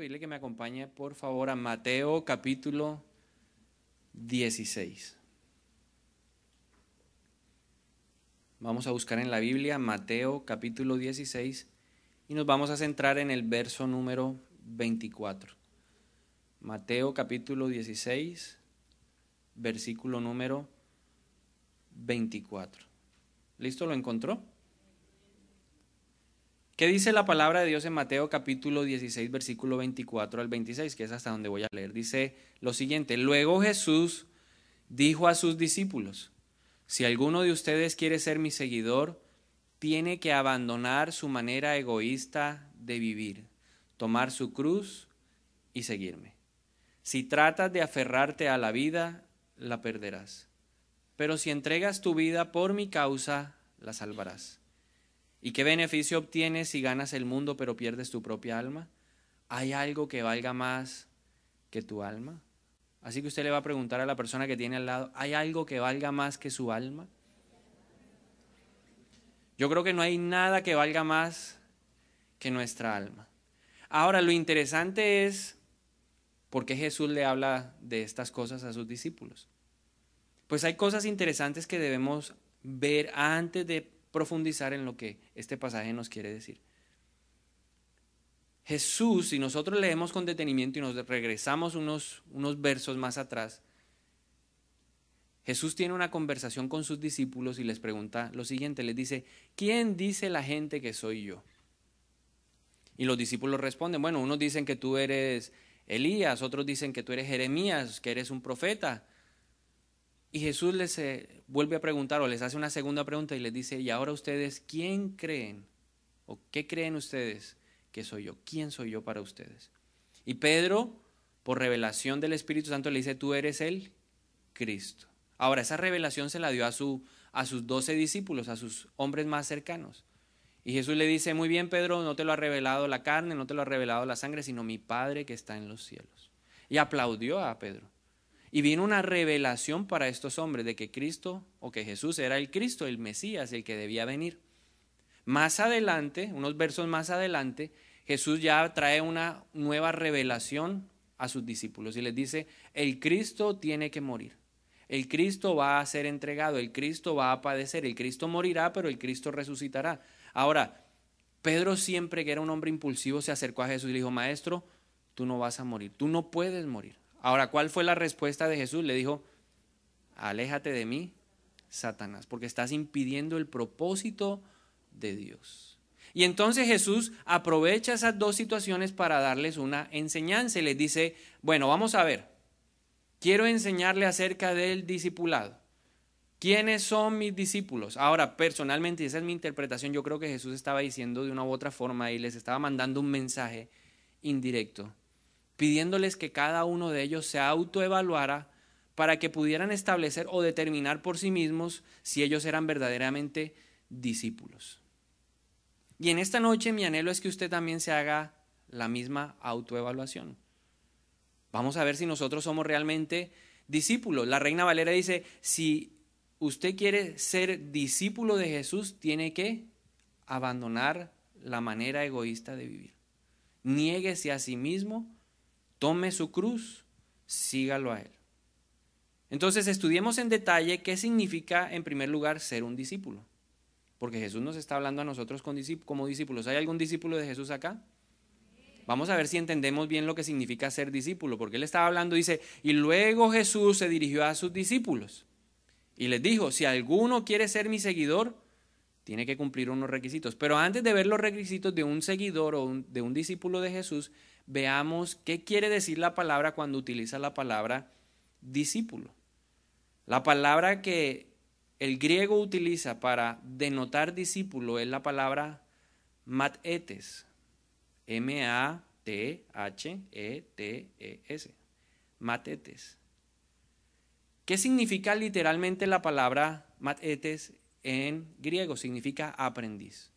pedirle que me acompañe por favor a Mateo capítulo 16. Vamos a buscar en la Biblia Mateo capítulo 16 y nos vamos a centrar en el verso número 24. Mateo capítulo 16, versículo número 24. ¿Listo? ¿Lo encontró? ¿Qué dice la palabra de Dios en Mateo capítulo 16, versículo 24 al 26, que es hasta donde voy a leer? Dice lo siguiente, luego Jesús dijo a sus discípulos, si alguno de ustedes quiere ser mi seguidor, tiene que abandonar su manera egoísta de vivir, tomar su cruz y seguirme. Si tratas de aferrarte a la vida, la perderás. Pero si entregas tu vida por mi causa, la salvarás. ¿Y qué beneficio obtienes si ganas el mundo pero pierdes tu propia alma? ¿Hay algo que valga más que tu alma? Así que usted le va a preguntar a la persona que tiene al lado, ¿hay algo que valga más que su alma? Yo creo que no hay nada que valga más que nuestra alma. Ahora, lo interesante es por qué Jesús le habla de estas cosas a sus discípulos. Pues hay cosas interesantes que debemos ver antes de profundizar en lo que este pasaje nos quiere decir. Jesús, si nosotros leemos con detenimiento y nos regresamos unos, unos versos más atrás, Jesús tiene una conversación con sus discípulos y les pregunta lo siguiente, les dice, ¿quién dice la gente que soy yo? Y los discípulos responden, bueno, unos dicen que tú eres Elías, otros dicen que tú eres Jeremías, que eres un profeta. Y Jesús les eh, vuelve a preguntar o les hace una segunda pregunta y les dice, y ahora ustedes, ¿quién creen? ¿O qué creen ustedes que soy yo? ¿Quién soy yo para ustedes? Y Pedro, por revelación del Espíritu Santo, le dice, tú eres el Cristo. Ahora, esa revelación se la dio a, su, a sus doce discípulos, a sus hombres más cercanos. Y Jesús le dice, muy bien, Pedro, no te lo ha revelado la carne, no te lo ha revelado la sangre, sino mi Padre que está en los cielos. Y aplaudió a Pedro. Y viene una revelación para estos hombres de que Cristo o que Jesús era el Cristo, el Mesías, el que debía venir. Más adelante, unos versos más adelante, Jesús ya trae una nueva revelación a sus discípulos y les dice, el Cristo tiene que morir. El Cristo va a ser entregado, el Cristo va a padecer, el Cristo morirá, pero el Cristo resucitará. Ahora, Pedro siempre que era un hombre impulsivo se acercó a Jesús y le dijo, maestro, tú no vas a morir, tú no puedes morir. Ahora, ¿cuál fue la respuesta de Jesús? Le dijo, aléjate de mí, Satanás, porque estás impidiendo el propósito de Dios. Y entonces Jesús aprovecha esas dos situaciones para darles una enseñanza y les dice, bueno, vamos a ver, quiero enseñarle acerca del discipulado. ¿Quiénes son mis discípulos? Ahora, personalmente, esa es mi interpretación, yo creo que Jesús estaba diciendo de una u otra forma y les estaba mandando un mensaje indirecto pidiéndoles que cada uno de ellos se autoevaluara para que pudieran establecer o determinar por sí mismos si ellos eran verdaderamente discípulos. Y en esta noche mi anhelo es que usted también se haga la misma autoevaluación. Vamos a ver si nosotros somos realmente discípulos. La Reina Valera dice, si usted quiere ser discípulo de Jesús, tiene que abandonar la manera egoísta de vivir. Niéguese a sí mismo, tome su cruz, sígalo a Él. Entonces estudiemos en detalle qué significa, en primer lugar, ser un discípulo. Porque Jesús nos está hablando a nosotros como discípulos. ¿Hay algún discípulo de Jesús acá? Vamos a ver si entendemos bien lo que significa ser discípulo, porque él estaba hablando, dice, y luego Jesús se dirigió a sus discípulos y les dijo, si alguno quiere ser mi seguidor, tiene que cumplir unos requisitos. Pero antes de ver los requisitos de un seguidor o de un discípulo de Jesús, veamos qué quiere decir la palabra cuando utiliza la palabra discípulo. La palabra que el griego utiliza para denotar discípulo es la palabra matetes. M-A-T-H-E-T-E-S. Matetes. ¿Qué significa literalmente la palabra matetes en griego? Significa aprendiz.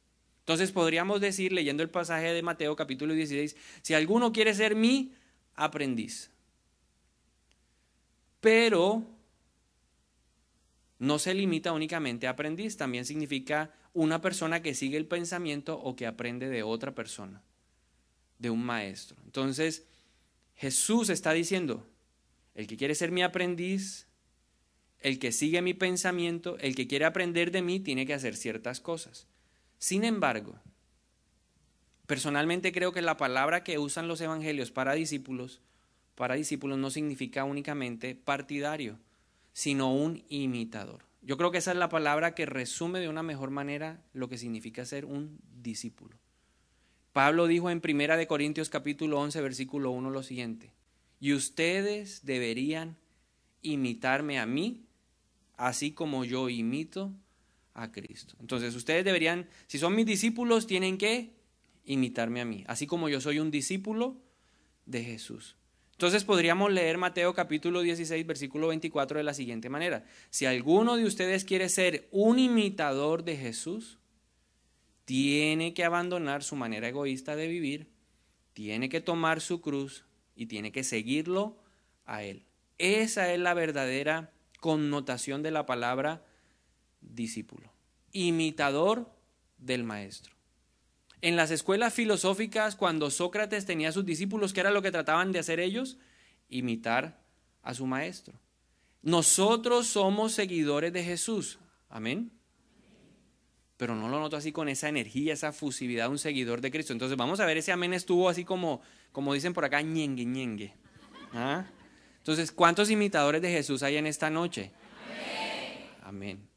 Entonces podríamos decir, leyendo el pasaje de Mateo capítulo 16, si alguno quiere ser mi aprendiz, pero no se limita únicamente a aprendiz, también significa una persona que sigue el pensamiento o que aprende de otra persona, de un maestro. Entonces, Jesús está diciendo, el que quiere ser mi aprendiz, el que sigue mi pensamiento, el que quiere aprender de mí, tiene que hacer ciertas cosas. Sin embargo, personalmente creo que la palabra que usan los evangelios para discípulos, para discípulos no significa únicamente partidario, sino un imitador. Yo creo que esa es la palabra que resume de una mejor manera lo que significa ser un discípulo. Pablo dijo en Primera de Corintios capítulo 11 versículo 1 lo siguiente: "Y ustedes deberían imitarme a mí, así como yo imito a Cristo. Entonces ustedes deberían, si son mis discípulos, tienen que imitarme a mí, así como yo soy un discípulo de Jesús. Entonces podríamos leer Mateo capítulo 16, versículo 24 de la siguiente manera. Si alguno de ustedes quiere ser un imitador de Jesús, tiene que abandonar su manera egoísta de vivir, tiene que tomar su cruz y tiene que seguirlo a Él. Esa es la verdadera connotación de la palabra discípulo, imitador del maestro. En las escuelas filosóficas, cuando Sócrates tenía a sus discípulos, ¿qué era lo que trataban de hacer ellos? Imitar a su maestro. Nosotros somos seguidores de Jesús. Amén. Pero no lo noto así con esa energía, esa fusividad de un seguidor de Cristo. Entonces vamos a ver, ese amén estuvo así como, como dicen por acá, ñengue, ñengue. ¿Ah? Entonces, ¿cuántos imitadores de Jesús hay en esta noche? Amén. amén.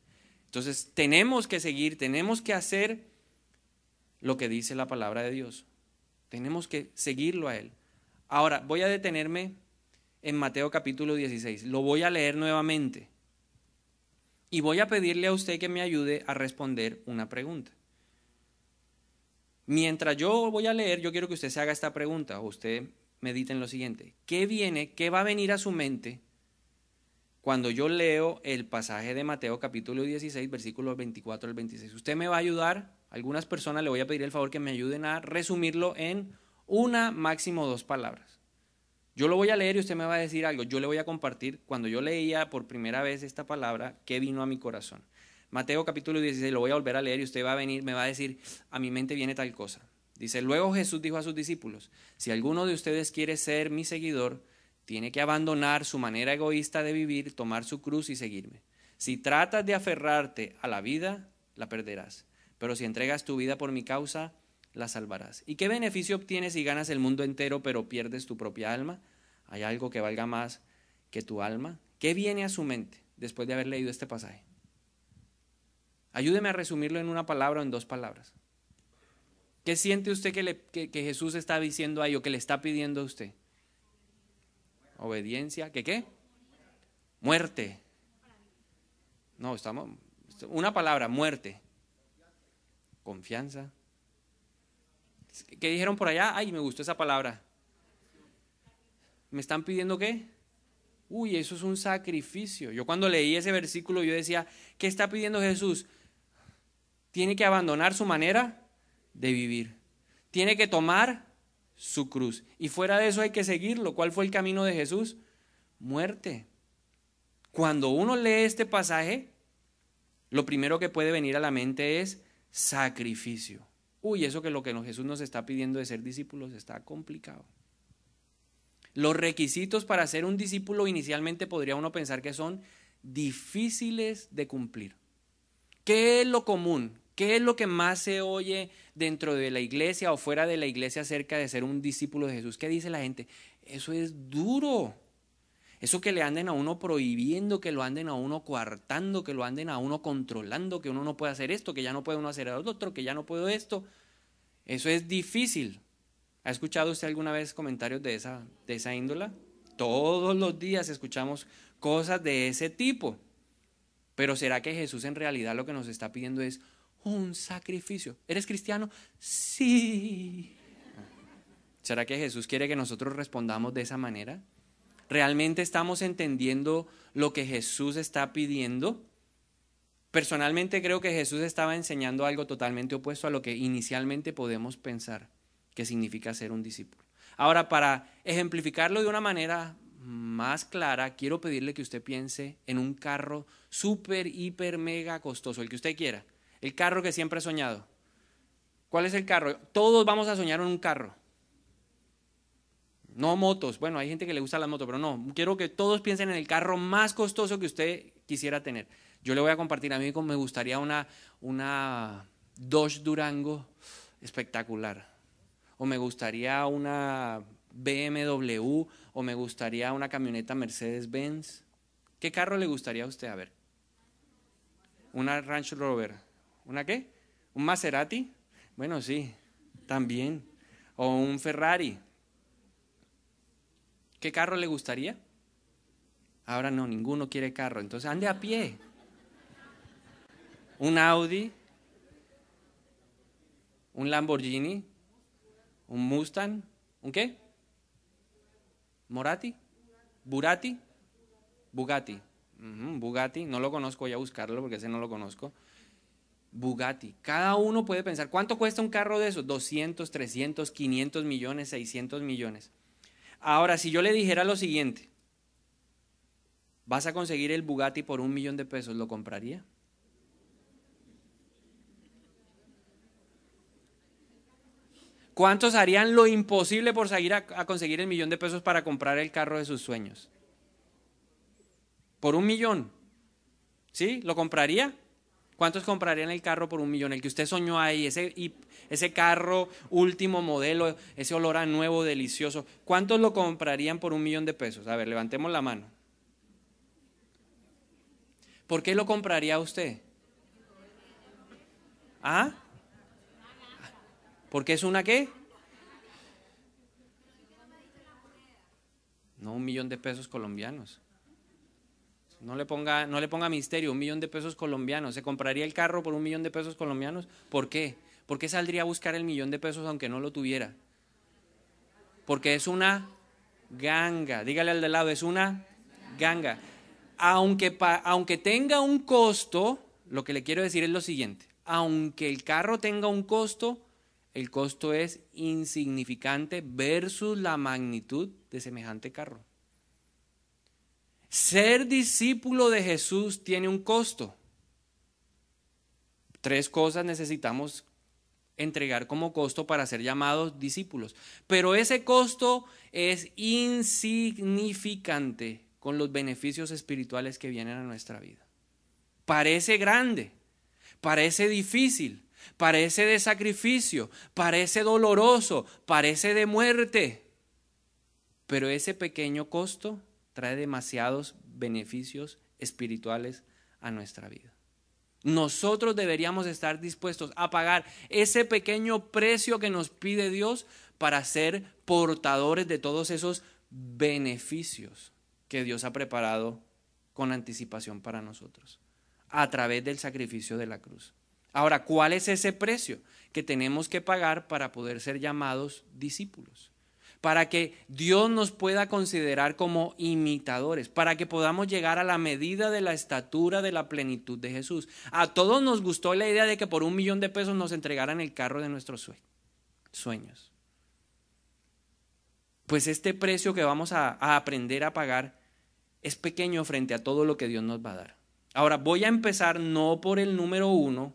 Entonces tenemos que seguir, tenemos que hacer lo que dice la palabra de Dios. Tenemos que seguirlo a Él. Ahora, voy a detenerme en Mateo capítulo 16. Lo voy a leer nuevamente. Y voy a pedirle a usted que me ayude a responder una pregunta. Mientras yo voy a leer, yo quiero que usted se haga esta pregunta usted medite en lo siguiente. ¿Qué viene, qué va a venir a su mente cuando yo leo el pasaje de Mateo capítulo 16, versículos 24 al 26. Usted me va a ayudar, algunas personas le voy a pedir el favor que me ayuden a resumirlo en una, máximo dos palabras. Yo lo voy a leer y usted me va a decir algo. Yo le voy a compartir cuando yo leía por primera vez esta palabra, qué vino a mi corazón. Mateo capítulo 16, lo voy a volver a leer y usted va a venir, me va a decir, a mi mente viene tal cosa. Dice, luego Jesús dijo a sus discípulos, si alguno de ustedes quiere ser mi seguidor, tiene que abandonar su manera egoísta de vivir, tomar su cruz y seguirme. Si tratas de aferrarte a la vida, la perderás. Pero si entregas tu vida por mi causa, la salvarás. ¿Y qué beneficio obtienes si ganas el mundo entero pero pierdes tu propia alma? ¿Hay algo que valga más que tu alma? ¿Qué viene a su mente después de haber leído este pasaje? Ayúdeme a resumirlo en una palabra o en dos palabras. ¿Qué siente usted que, Jesús está diciendo ahí o que le está pidiendo a usted? Obediencia, ¿qué qué? Muerte. No, estamos. Una palabra, muerte. Confianza. ¿Qué dijeron por allá? Ay, me gustó esa palabra. ¿Me están pidiendo qué? Uy, eso es un sacrificio. Yo cuando leí ese versículo, yo decía, ¿qué está pidiendo Jesús? Tiene que abandonar su manera de vivir. Tiene que tomar su cruz. Y fuera de eso hay que seguirlo. ¿Cuál fue el camino de Jesús? Muerte. Cuando uno lee este pasaje, lo primero que puede venir a la mente es sacrificio. Uy, eso que lo que Jesús nos está pidiendo de ser discípulos está complicado. Los requisitos para ser un discípulo inicialmente podría uno pensar que son difíciles de cumplir. ¿Qué es lo común? ¿Qué es lo que más se oye dentro de la iglesia o fuera de la iglesia acerca de ser un discípulo de Jesús? ¿Qué dice la gente? Eso es duro. Eso que le anden a uno prohibiendo, que lo anden a uno coartando, que lo anden a uno controlando, que uno no puede hacer esto, que ya no puede uno hacer el otro, que ya no puedo esto. Eso es difícil. ¿Ha escuchado usted alguna vez comentarios de esa, de esa índola? Todos los días escuchamos cosas de ese tipo. Pero ¿será que Jesús en realidad lo que nos está pidiendo es un sacrificio. ¿Eres cristiano? Sí. ¿Será que Jesús quiere que nosotros respondamos de esa manera? ¿Realmente estamos entendiendo lo que Jesús está pidiendo? Personalmente creo que Jesús estaba enseñando algo totalmente opuesto a lo que inicialmente podemos pensar que significa ser un discípulo. Ahora, para ejemplificarlo de una manera más clara, quiero pedirle que usted piense en un carro súper, hiper, mega costoso, el que usted quiera el carro que siempre he soñado. ¿Cuál es el carro? Todos vamos a soñar en un carro. No motos. Bueno, hay gente que le gusta las motos, pero no. Quiero que todos piensen en el carro más costoso que usted quisiera tener. Yo le voy a compartir a mí como me gustaría una, una Dodge Durango espectacular. O me gustaría una BMW o me gustaría una camioneta Mercedes-Benz. ¿Qué carro le gustaría a usted? A ver. Una Ranch Rover. ¿Una qué? ¿Un Maserati? Bueno, sí, también. O un Ferrari. ¿Qué carro le gustaría? Ahora no, ninguno quiere carro, entonces ande a pie. Un Audi, un Lamborghini, un Mustang, ¿un qué? ¿Morati? ¿Burati? Bugatti. Bugatti, no lo conozco, voy a buscarlo porque ese no lo conozco. Bugatti. Cada uno puede pensar, ¿cuánto cuesta un carro de esos? 200, 300, 500 millones, 600 millones. Ahora, si yo le dijera lo siguiente, vas a conseguir el Bugatti por un millón de pesos, ¿lo compraría? ¿Cuántos harían lo imposible por salir a, a, conseguir el millón de pesos para comprar el carro de sus sueños? Por un millón. ¿Sí? ¿Lo compraría? ¿Cuántos comprarían el carro por un millón? El que usted soñó ahí, ese, ese carro último modelo, ese olor a nuevo delicioso. ¿Cuántos lo comprarían por un millón de pesos? A ver, levantemos la mano. ¿Por qué lo compraría usted? ¿Ah? qué es una qué? No, un millón de pesos colombianos. No le, ponga, no le ponga misterio, un millón de pesos colombianos. ¿Se compraría el carro por un millón de pesos colombianos? ¿Por qué? ¿Por qué saldría a buscar el millón de pesos aunque no lo tuviera? Porque es una ganga. Dígale al de lado, es una ganga. Aunque, aunque tenga un costo, lo que le quiero decir es lo siguiente. Aunque el carro tenga un costo, el costo es insignificante versus la magnitud de semejante carro. Ser discípulo de Jesús tiene un costo. Tres cosas necesitamos entregar como costo para ser llamados discípulos. Pero ese costo es insignificante con los beneficios espirituales que vienen a nuestra vida. Parece grande, parece difícil, parece de sacrificio, parece doloroso, parece de muerte, pero ese pequeño costo trae demasiados beneficios espirituales a nuestra vida. Nosotros deberíamos estar dispuestos a pagar ese pequeño precio que nos pide Dios para ser portadores de todos esos beneficios que Dios ha preparado con anticipación para nosotros, a través del sacrificio de la cruz. Ahora, ¿cuál es ese precio que tenemos que pagar para poder ser llamados discípulos? para que Dios nos pueda considerar como imitadores, para que podamos llegar a la medida de la estatura de la plenitud de Jesús. A todos nos gustó la idea de que por un millón de pesos nos entregaran el carro de nuestros sueños. Pues este precio que vamos a aprender a pagar es pequeño frente a todo lo que Dios nos va a dar. Ahora voy a empezar no por el número uno,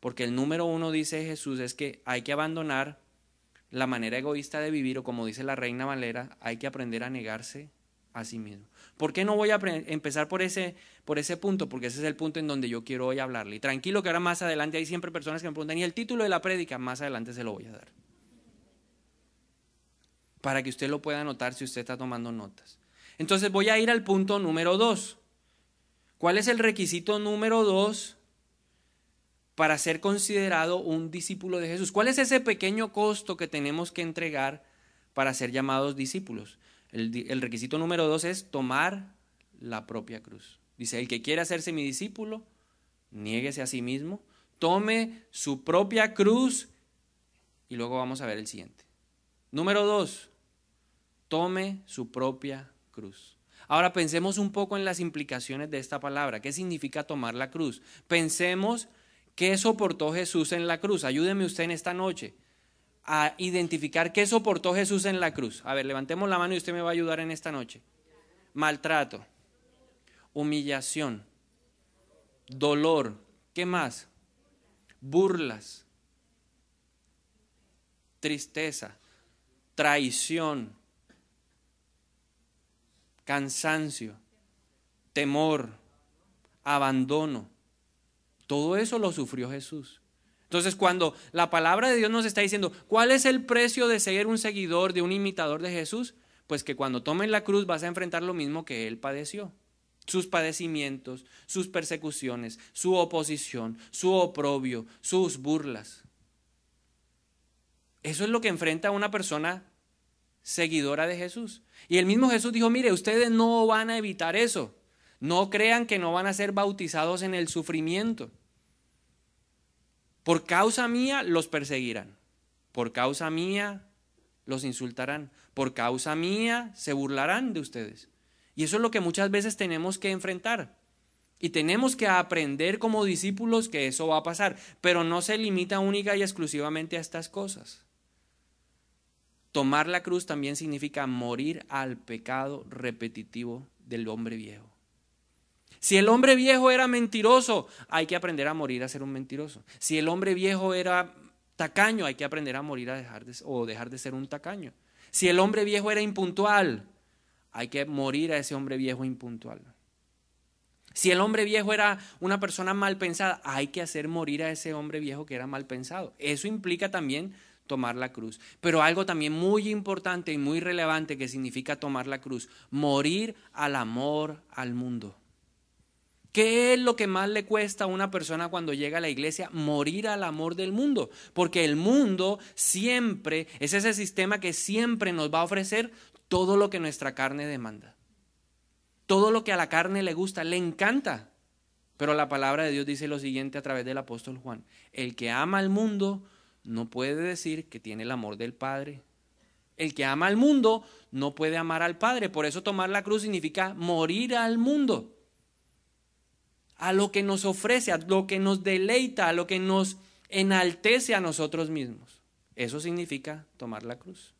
porque el número uno dice Jesús es que hay que abandonar la manera egoísta de vivir, o como dice la reina Valera, hay que aprender a negarse a sí mismo. ¿Por qué no voy a empezar por ese, por ese punto? Porque ese es el punto en donde yo quiero hoy hablarle. Y tranquilo que ahora más adelante hay siempre personas que me preguntan, ¿y el título de la prédica? Más adelante se lo voy a dar. Para que usted lo pueda anotar si usted está tomando notas. Entonces voy a ir al punto número dos. ¿Cuál es el requisito número dos para ser considerado un discípulo de Jesús? ¿Cuál es ese pequeño costo que tenemos que entregar para ser llamados discípulos? El, requisito número dos es tomar la propia cruz. Dice, el que quiera hacerse mi discípulo, niéguese a sí mismo, tome su propia cruz y luego vamos a ver el siguiente. Número dos, tome su propia cruz. Ahora pensemos un poco en las implicaciones de esta palabra. ¿Qué significa tomar la cruz? Pensemos ¿Qué soportó Jesús en la cruz? Ayúdeme usted en esta noche a identificar qué soportó Jesús en la cruz. A ver, levantemos la mano y usted me va a ayudar en esta noche. Maltrato, humillación, dolor, ¿qué más? Burlas, tristeza, traición, cansancio, temor, abandono todo eso lo sufrió Jesús. Entonces, cuando la palabra de Dios nos está diciendo, ¿cuál es el precio de ser un seguidor, de un imitador de Jesús? Pues que cuando tomen la cruz vas a enfrentar lo mismo que Él padeció. Sus padecimientos, sus persecuciones, su oposición, su oprobio, sus burlas. Eso es lo que enfrenta una persona seguidora de Jesús. Y el mismo Jesús dijo, mire, ustedes no van a evitar eso. No crean que no van a ser bautizados en el sufrimiento. Por causa mía los perseguirán. Por causa mía los insultarán. Por causa mía se burlarán de ustedes. Y eso es lo que muchas veces tenemos que enfrentar. Y tenemos que aprender como discípulos que eso va a pasar. Pero no se limita única y exclusivamente a estas cosas. Tomar la cruz también significa morir al pecado repetitivo del hombre viejo. Si el hombre viejo era mentiroso, hay que aprender a morir a ser un mentiroso. Si el hombre viejo era tacaño, hay que aprender a morir a dejar de, o dejar de ser un tacaño. Si el hombre viejo era impuntual, hay que morir a ese hombre viejo impuntual. Si el hombre viejo era una persona mal pensada, hay que hacer morir a ese hombre viejo que era mal pensado. Eso implica también tomar la cruz. Pero algo también muy importante y muy relevante que significa tomar la cruz, morir al amor al mundo. ¿Qué es lo que más le cuesta a una persona cuando llega a la iglesia? Morir al amor del mundo. Porque el mundo siempre es ese sistema que siempre nos va a ofrecer todo lo que nuestra carne demanda. Todo lo que a la carne le gusta, le encanta. Pero la palabra de Dios dice lo siguiente a través del apóstol Juan. El que ama al mundo no puede decir que tiene el amor del Padre. El que ama al mundo no puede amar al Padre. Por eso tomar la cruz significa morir al mundo a lo que nos ofrece, a lo que nos deleita, a lo que nos enaltece a nosotros mismos. Eso significa tomar la cruz.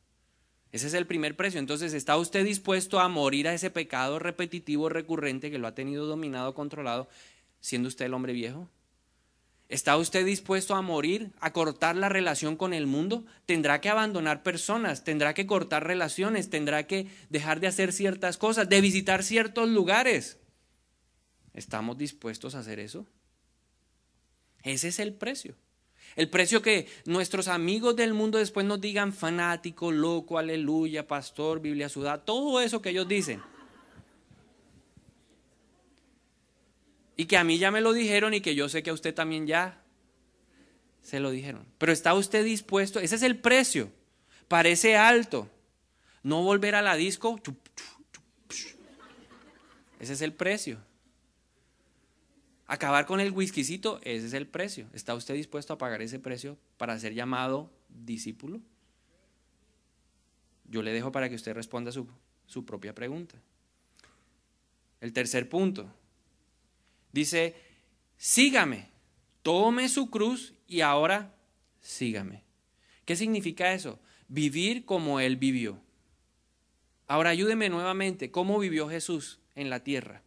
Ese es el primer precio. Entonces, ¿está usted dispuesto a morir a ese pecado repetitivo, recurrente que lo ha tenido dominado, controlado, siendo usted el hombre viejo? ¿Está usted dispuesto a morir, a cortar la relación con el mundo? Tendrá que abandonar personas, tendrá que cortar relaciones, tendrá que dejar de hacer ciertas cosas, de visitar ciertos lugares. ¿Estamos dispuestos a hacer eso? Ese es el precio. El precio que nuestros amigos del mundo después nos digan fanático, loco, aleluya, pastor, Biblia ciudad todo eso que ellos dicen. Y que a mí ya me lo dijeron y que yo sé que a usted también ya se lo dijeron. Pero ¿está usted dispuesto? Ese es el precio. Parece alto. No volver a la disco. Ese es el precio. Acabar con el whiskycito, ese es el precio. ¿Está usted dispuesto a pagar ese precio para ser llamado discípulo? Yo le dejo para que usted responda su, su propia pregunta. El tercer punto. Dice, sígame, tome su cruz y ahora sígame. ¿Qué significa eso? Vivir como Él vivió. Ahora ayúdeme nuevamente, ¿cómo vivió Jesús en la tierra?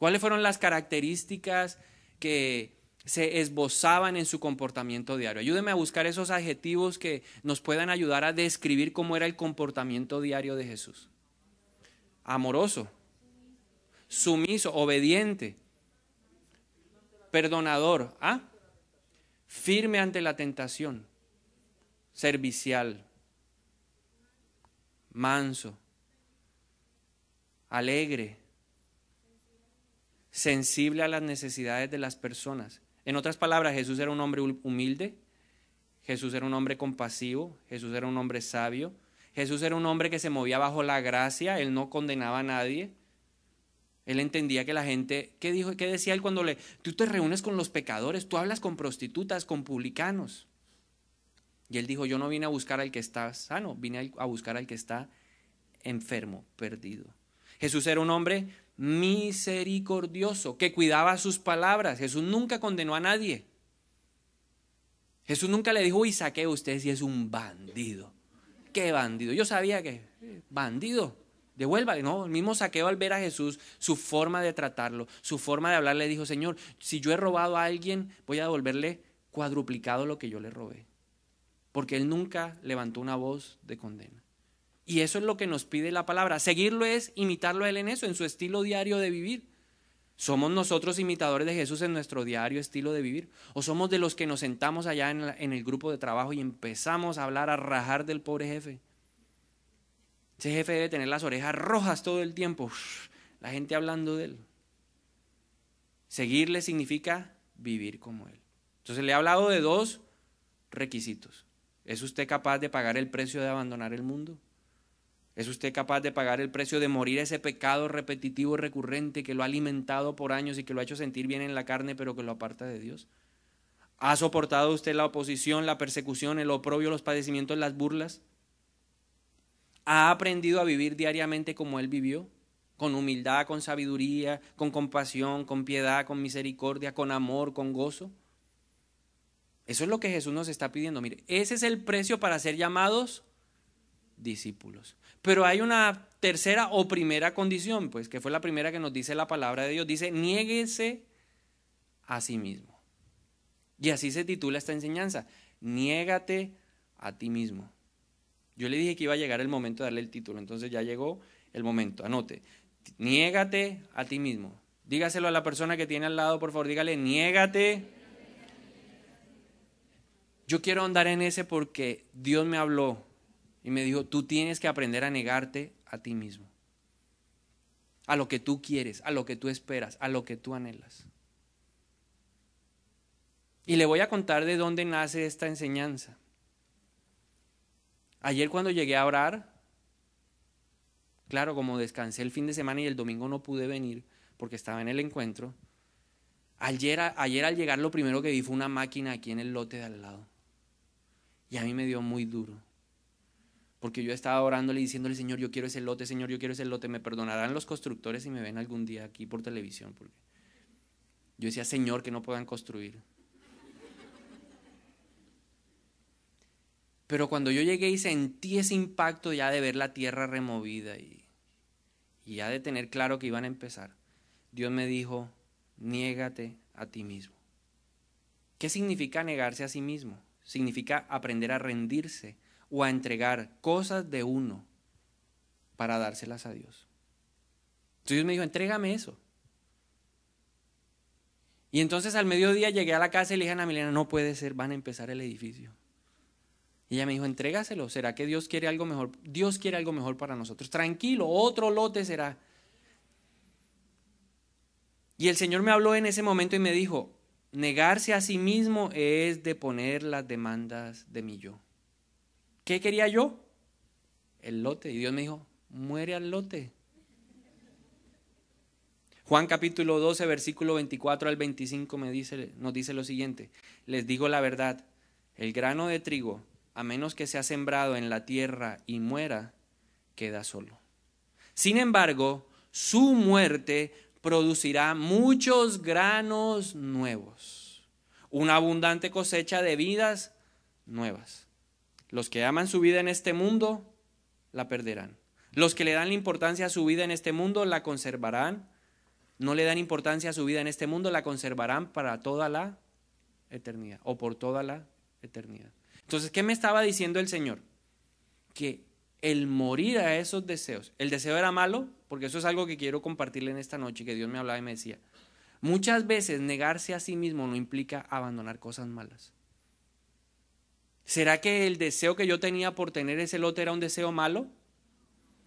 ¿Cuáles fueron las características que se esbozaban en su comportamiento diario? Ayúdeme a buscar esos adjetivos que nos puedan ayudar a describir cómo era el comportamiento diario de Jesús. Amoroso, sumiso, obediente, perdonador, ¿ah? firme ante la tentación, servicial, manso, alegre, sensible a las necesidades de las personas. En otras palabras, Jesús era un hombre humilde, Jesús era un hombre compasivo, Jesús era un hombre sabio, Jesús era un hombre que se movía bajo la gracia, él no condenaba a nadie. Él entendía que la gente, ¿qué, dijo, qué decía él cuando le, tú te reúnes con los pecadores, tú hablas con prostitutas, con publicanos? Y él dijo, yo no vine a buscar al que está sano, vine a buscar al que está enfermo, perdido. Jesús era un hombre misericordioso, que cuidaba sus palabras. Jesús nunca condenó a nadie. Jesús nunca le dijo, uy, a usted si es un bandido. ¿Qué bandido? Yo sabía que, eh, bandido, devuélvale. No, el mismo saqueo al ver a Jesús, su forma de tratarlo, su forma de hablar, le dijo, Señor, si yo he robado a alguien, voy a devolverle cuadruplicado lo que yo le robé. Porque él nunca levantó una voz de condena. Y eso es lo que nos pide la palabra. Seguirlo es imitarlo a Él en eso, en su estilo diario de vivir. ¿Somos nosotros imitadores de Jesús en nuestro diario estilo de vivir? ¿O somos de los que nos sentamos allá en, el grupo de trabajo y empezamos a hablar, a rajar del pobre jefe? Ese jefe debe tener las orejas rojas todo el tiempo. la gente hablando de él. Seguirle significa vivir como él. Entonces le he hablado de dos requisitos. ¿Es usted capaz de pagar el precio de abandonar el mundo? ¿Es usted capaz de pagar el precio de morir ese pecado repetitivo, recurrente, que lo ha alimentado por años y que lo ha hecho sentir bien en la carne, pero que lo aparta de Dios? ¿Ha soportado usted la oposición, la persecución, el oprobio, los padecimientos, las burlas? ¿Ha aprendido a vivir diariamente como Él vivió? Con humildad, con sabiduría, con compasión, con piedad, con misericordia, con amor, con gozo. Eso es lo que Jesús nos está pidiendo. Mire, ese es el precio para ser llamados discípulos. Pero hay una tercera o primera condición, pues, que fue la primera que nos dice la palabra de Dios. Dice, niéguese a sí mismo. Y así se titula esta enseñanza. Niégate a ti mismo. Yo le dije que iba a llegar el momento de darle el título, entonces ya llegó el momento. Anote, niégate a ti mismo. Dígaselo a la persona que tiene al lado, por favor, dígale, niégate. Yo quiero andar en ese porque Dios me habló y me dijo, tú tienes que aprender a negarte a ti mismo, a lo que tú quieres, a lo que tú esperas, a lo que tú anhelas. Y le voy a contar de dónde nace esta enseñanza. Ayer cuando llegué a orar, claro, como descansé el fin de semana y el domingo no pude venir porque estaba en el encuentro, ayer, ayer al llegar lo primero que vi fue una máquina aquí en el lote de al lado. Y a mí me dio muy duro. Porque yo estaba orándole y diciéndole, Señor, yo quiero ese lote, Señor, yo quiero ese lote. Me perdonarán los constructores si me ven algún día aquí por televisión. Porque yo decía, Señor, que no puedan construir. Pero cuando yo llegué y sentí ese impacto ya de ver la tierra removida y, y ya de tener claro que iban a empezar, Dios me dijo, niégate a ti mismo. ¿Qué significa negarse a sí mismo? Significa aprender a rendirse o a entregar cosas de uno para dárselas a Dios. Entonces Dios me dijo, entrégame eso. Y entonces al mediodía llegué a la casa y le dije a Ana Milena, no puede ser, van a empezar el edificio. Y ella me dijo, entrégaselo, ¿será que Dios quiere algo mejor? Dios quiere algo mejor para nosotros. Tranquilo, otro lote será. Y el Señor me habló en ese momento y me dijo, negarse a sí mismo es deponer las demandas de mi yo. ¿Qué quería yo? El lote. Y Dios me dijo, muere al lote. Juan capítulo 12, versículo 24 al 25 me dice, nos dice lo siguiente, les digo la verdad, el grano de trigo, a menos que sea sembrado en la tierra y muera, queda solo. Sin embargo, su muerte producirá muchos granos nuevos, una abundante cosecha de vidas nuevas. Los que aman su vida en este mundo, la perderán. Los que le dan la importancia a su vida en este mundo, la conservarán. No le dan importancia a su vida en este mundo, la conservarán para toda la eternidad o por toda la eternidad. Entonces, ¿qué me estaba diciendo el Señor? Que el morir a esos deseos, el deseo era malo, porque eso es algo que quiero compartirle en esta noche, que Dios me hablaba y me decía, muchas veces negarse a sí mismo no implica abandonar cosas malas. ¿Será que el deseo que yo tenía por tener ese lote era un deseo malo?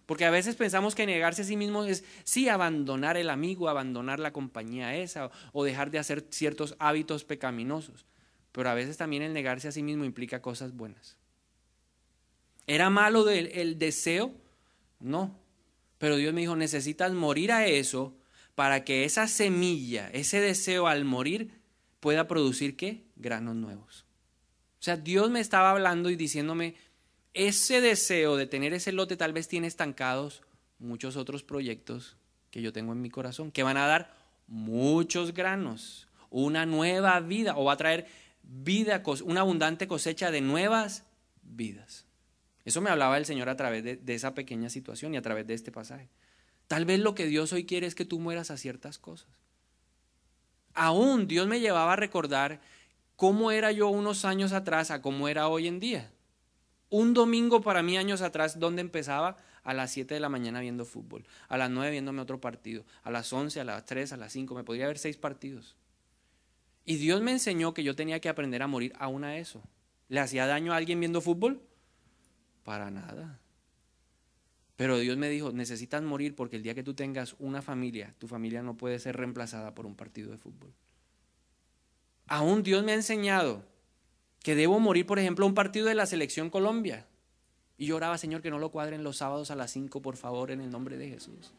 Porque a veces pensamos que negarse a sí mismo es, sí, abandonar el amigo, abandonar la compañía esa o dejar de hacer ciertos hábitos pecaminosos. Pero a veces también el negarse a sí mismo implica cosas buenas. ¿Era malo el, deseo? No. Pero Dios me dijo, necesitas morir a eso para que esa semilla, ese deseo al morir, pueda producir qué? Granos nuevos. O sea, Dios me estaba hablando y diciéndome, ese deseo de tener ese lote tal vez tiene estancados muchos otros proyectos que yo tengo en mi corazón, que van a dar muchos granos, una nueva vida, o va a traer vida, una abundante cosecha de nuevas vidas. Eso me hablaba el Señor a través de, esa pequeña situación y a través de este pasaje. Tal vez lo que Dios hoy quiere es que tú mueras a ciertas cosas. Aún Dios me llevaba a recordar cómo era yo unos años atrás a cómo era hoy en día. Un domingo para mí años atrás, donde empezaba a las 7 de la mañana viendo fútbol, a las 9 viéndome otro partido, a las 11, a las 3, a las 5, me podría ver seis partidos. Y Dios me enseñó que yo tenía que aprender a morir aún a eso. ¿Le hacía daño a alguien viendo fútbol? Para nada. Pero Dios me dijo, necesitas morir porque el día que tú tengas una familia, tu familia no puede ser reemplazada por un partido de fútbol aún Dios me ha enseñado que debo morir, por ejemplo, a un partido de la selección Colombia. Y lloraba, Señor, que no lo cuadren los sábados a las 5, por favor, en el nombre de Jesús.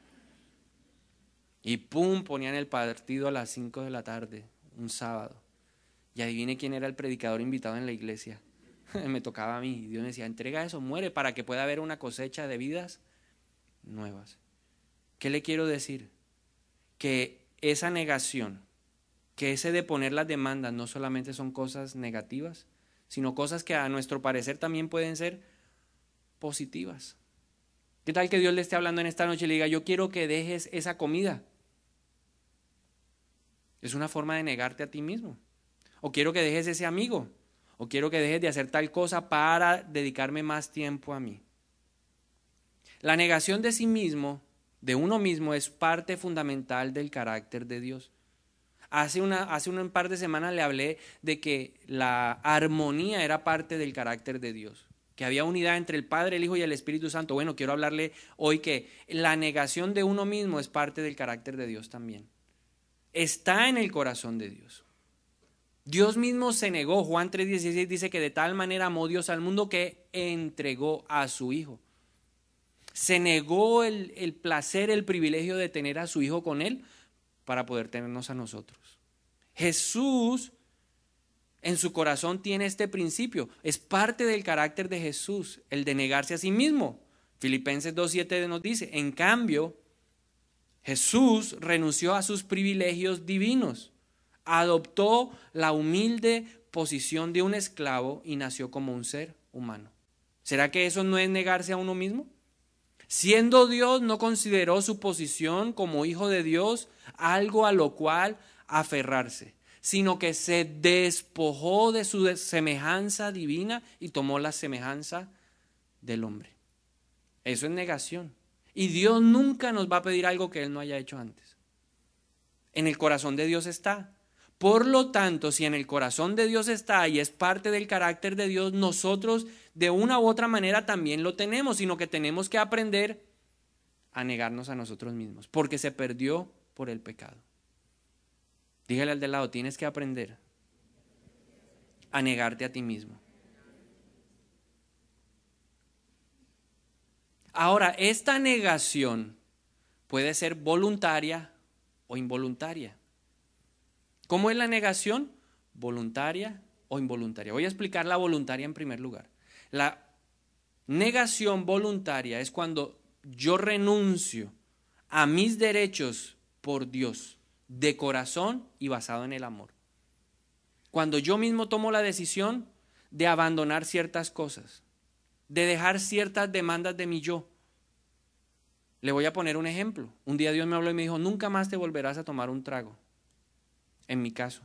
Y pum, ponían el partido a las 5 de la tarde, un sábado. Y adivine quién era el predicador invitado en la iglesia. me tocaba a mí. Y Dios me decía, entrega eso, muere, para que pueda haber una cosecha de vidas nuevas. ¿Qué le quiero decir? Que esa negación que ese de poner las demandas no solamente son cosas negativas, sino cosas que a nuestro parecer también pueden ser positivas. ¿Qué tal que Dios le esté hablando en esta noche y le diga, yo quiero que dejes esa comida? Es una forma de negarte a ti mismo. O quiero que dejes ese amigo. O quiero que dejes de hacer tal cosa para dedicarme más tiempo a mí. La negación de sí mismo, de uno mismo, es parte fundamental del carácter de Dios. Hace, una, hace un par de semanas le hablé de que la armonía era parte del carácter de Dios, que había unidad entre el Padre, el Hijo y el Espíritu Santo. Bueno, quiero hablarle hoy que la negación de uno mismo es parte del carácter de Dios también. Está en el corazón de Dios. Dios mismo se negó. Juan 3:16 dice que de tal manera amó Dios al mundo que entregó a su Hijo. Se negó el, el placer, el privilegio de tener a su Hijo con él para poder tenernos a nosotros. Jesús en su corazón tiene este principio. Es parte del carácter de Jesús, el de negarse a sí mismo. Filipenses 2.7 nos dice, en cambio, Jesús renunció a sus privilegios divinos, adoptó la humilde posición de un esclavo y nació como un ser humano. ¿Será que eso no es negarse a uno mismo? Siendo Dios, no consideró su posición como hijo de Dios algo a lo cual aferrarse, sino que se despojó de su semejanza divina y tomó la semejanza del hombre. Eso es negación. Y Dios nunca nos va a pedir algo que Él no haya hecho antes. En el corazón de Dios está por lo tanto, si en el corazón de Dios está y es parte del carácter de Dios, nosotros de una u otra manera también lo tenemos, sino que tenemos que aprender a negarnos a nosotros mismos, porque se perdió por el pecado. Dígale al de lado, tienes que aprender a negarte a ti mismo. Ahora, esta negación puede ser voluntaria o involuntaria. ¿Cómo es la negación? Voluntaria o involuntaria. Voy a explicar la voluntaria en primer lugar. La negación voluntaria es cuando yo renuncio a mis derechos por Dios de corazón y basado en el amor. Cuando yo mismo tomo la decisión de abandonar ciertas cosas, de dejar ciertas demandas de mi yo. Le voy a poner un ejemplo. Un día Dios me habló y me dijo, nunca más te volverás a tomar un trago en mi caso.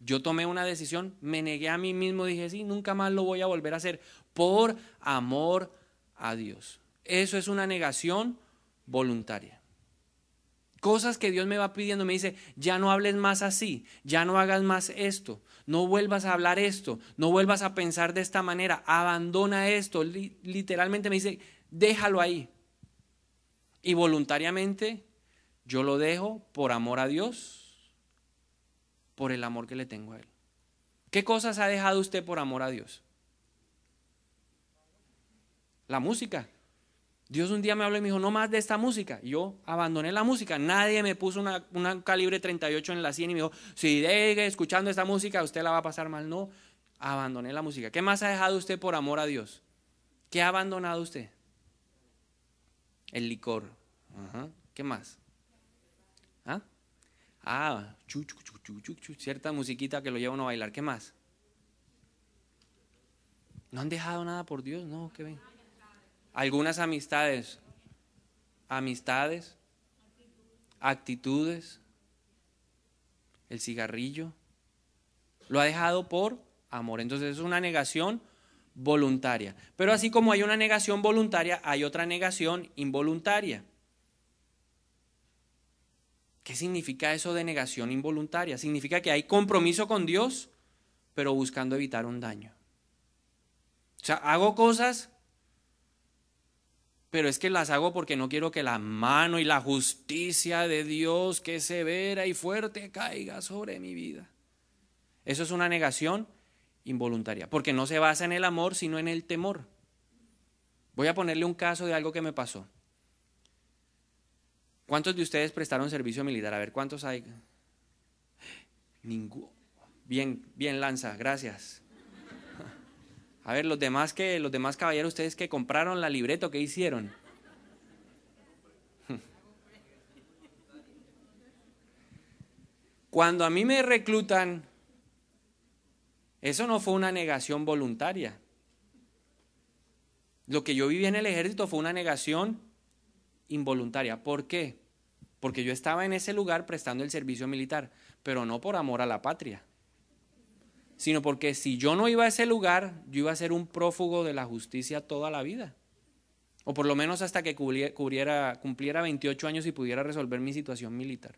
Yo tomé una decisión, me negué a mí mismo, dije, sí, nunca más lo voy a volver a hacer, por amor a Dios. Eso es una negación voluntaria. Cosas que Dios me va pidiendo, me dice, ya no hables más así, ya no hagas más esto, no vuelvas a hablar esto, no vuelvas a pensar de esta manera, abandona esto. Literalmente me dice, déjalo ahí. Y voluntariamente yo lo dejo por amor a Dios por el amor que le tengo a Él. ¿Qué cosas ha dejado usted por amor a Dios? La música. Dios un día me habló y me dijo, no más de esta música. Yo abandoné la música. Nadie me puso una, calibre 38 en la 100 y me dijo, si deje escuchando esta música, usted la va a pasar mal. No, abandoné la música. ¿Qué más ha dejado usted por amor a Dios? ¿Qué ha abandonado usted? El licor. ¿Qué más? Ah, cierta musiquita que lo lleva uno a bailar. ¿Qué más? No han dejado nada por Dios, no, qué ven. Algunas amistades, amistades, actitudes, el cigarrillo, lo ha dejado por amor. Entonces es una negación voluntaria. Pero así como hay una negación voluntaria, hay otra negación involuntaria. ¿Qué significa eso de negación involuntaria? Significa que hay compromiso con Dios, pero buscando evitar un daño. O sea, hago cosas, pero es que las hago porque no quiero que la mano y la justicia de Dios, que es severa y fuerte, caiga sobre mi vida. Eso es una negación involuntaria, porque no se basa en el amor, sino en el temor. Voy a ponerle un caso de algo que me pasó. ¿Cuántos de ustedes prestaron servicio militar? A ver, ¿cuántos hay? Ninguno. Bien, bien, Lanza, gracias. A ver, los demás que, los demás caballeros, ustedes que compraron la libreta, ¿qué hicieron? Cuando a mí me reclutan, eso no fue una negación voluntaria. Lo que yo viví en el ejército fue una negación involuntaria. ¿Por qué? porque yo estaba en ese lugar prestando el servicio militar, pero no por amor a la patria, sino porque si yo no iba a ese lugar, yo iba a ser un prófugo de la justicia toda la vida, o por lo menos hasta que cubriera, cumpliera 28 años y pudiera resolver mi situación militar.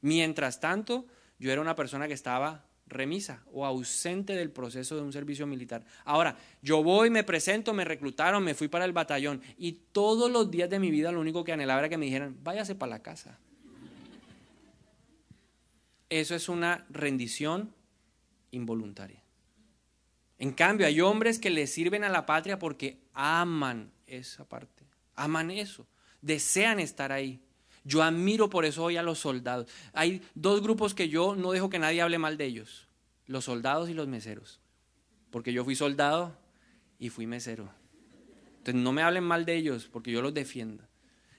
Mientras tanto, yo era una persona que estaba remisa o ausente del proceso de un servicio militar. Ahora, yo voy, me presento, me reclutaron, me fui para el batallón y todos los días de mi vida lo único que anhelaba era que me dijeran, váyase para la casa. Eso es una rendición involuntaria. En cambio, hay hombres que le sirven a la patria porque aman esa parte, aman eso, desean estar ahí. Yo admiro por eso hoy a los soldados. Hay dos grupos que yo no dejo que nadie hable mal de ellos, los soldados y los meseros. Porque yo fui soldado y fui mesero. Entonces no me hablen mal de ellos porque yo los defiendo.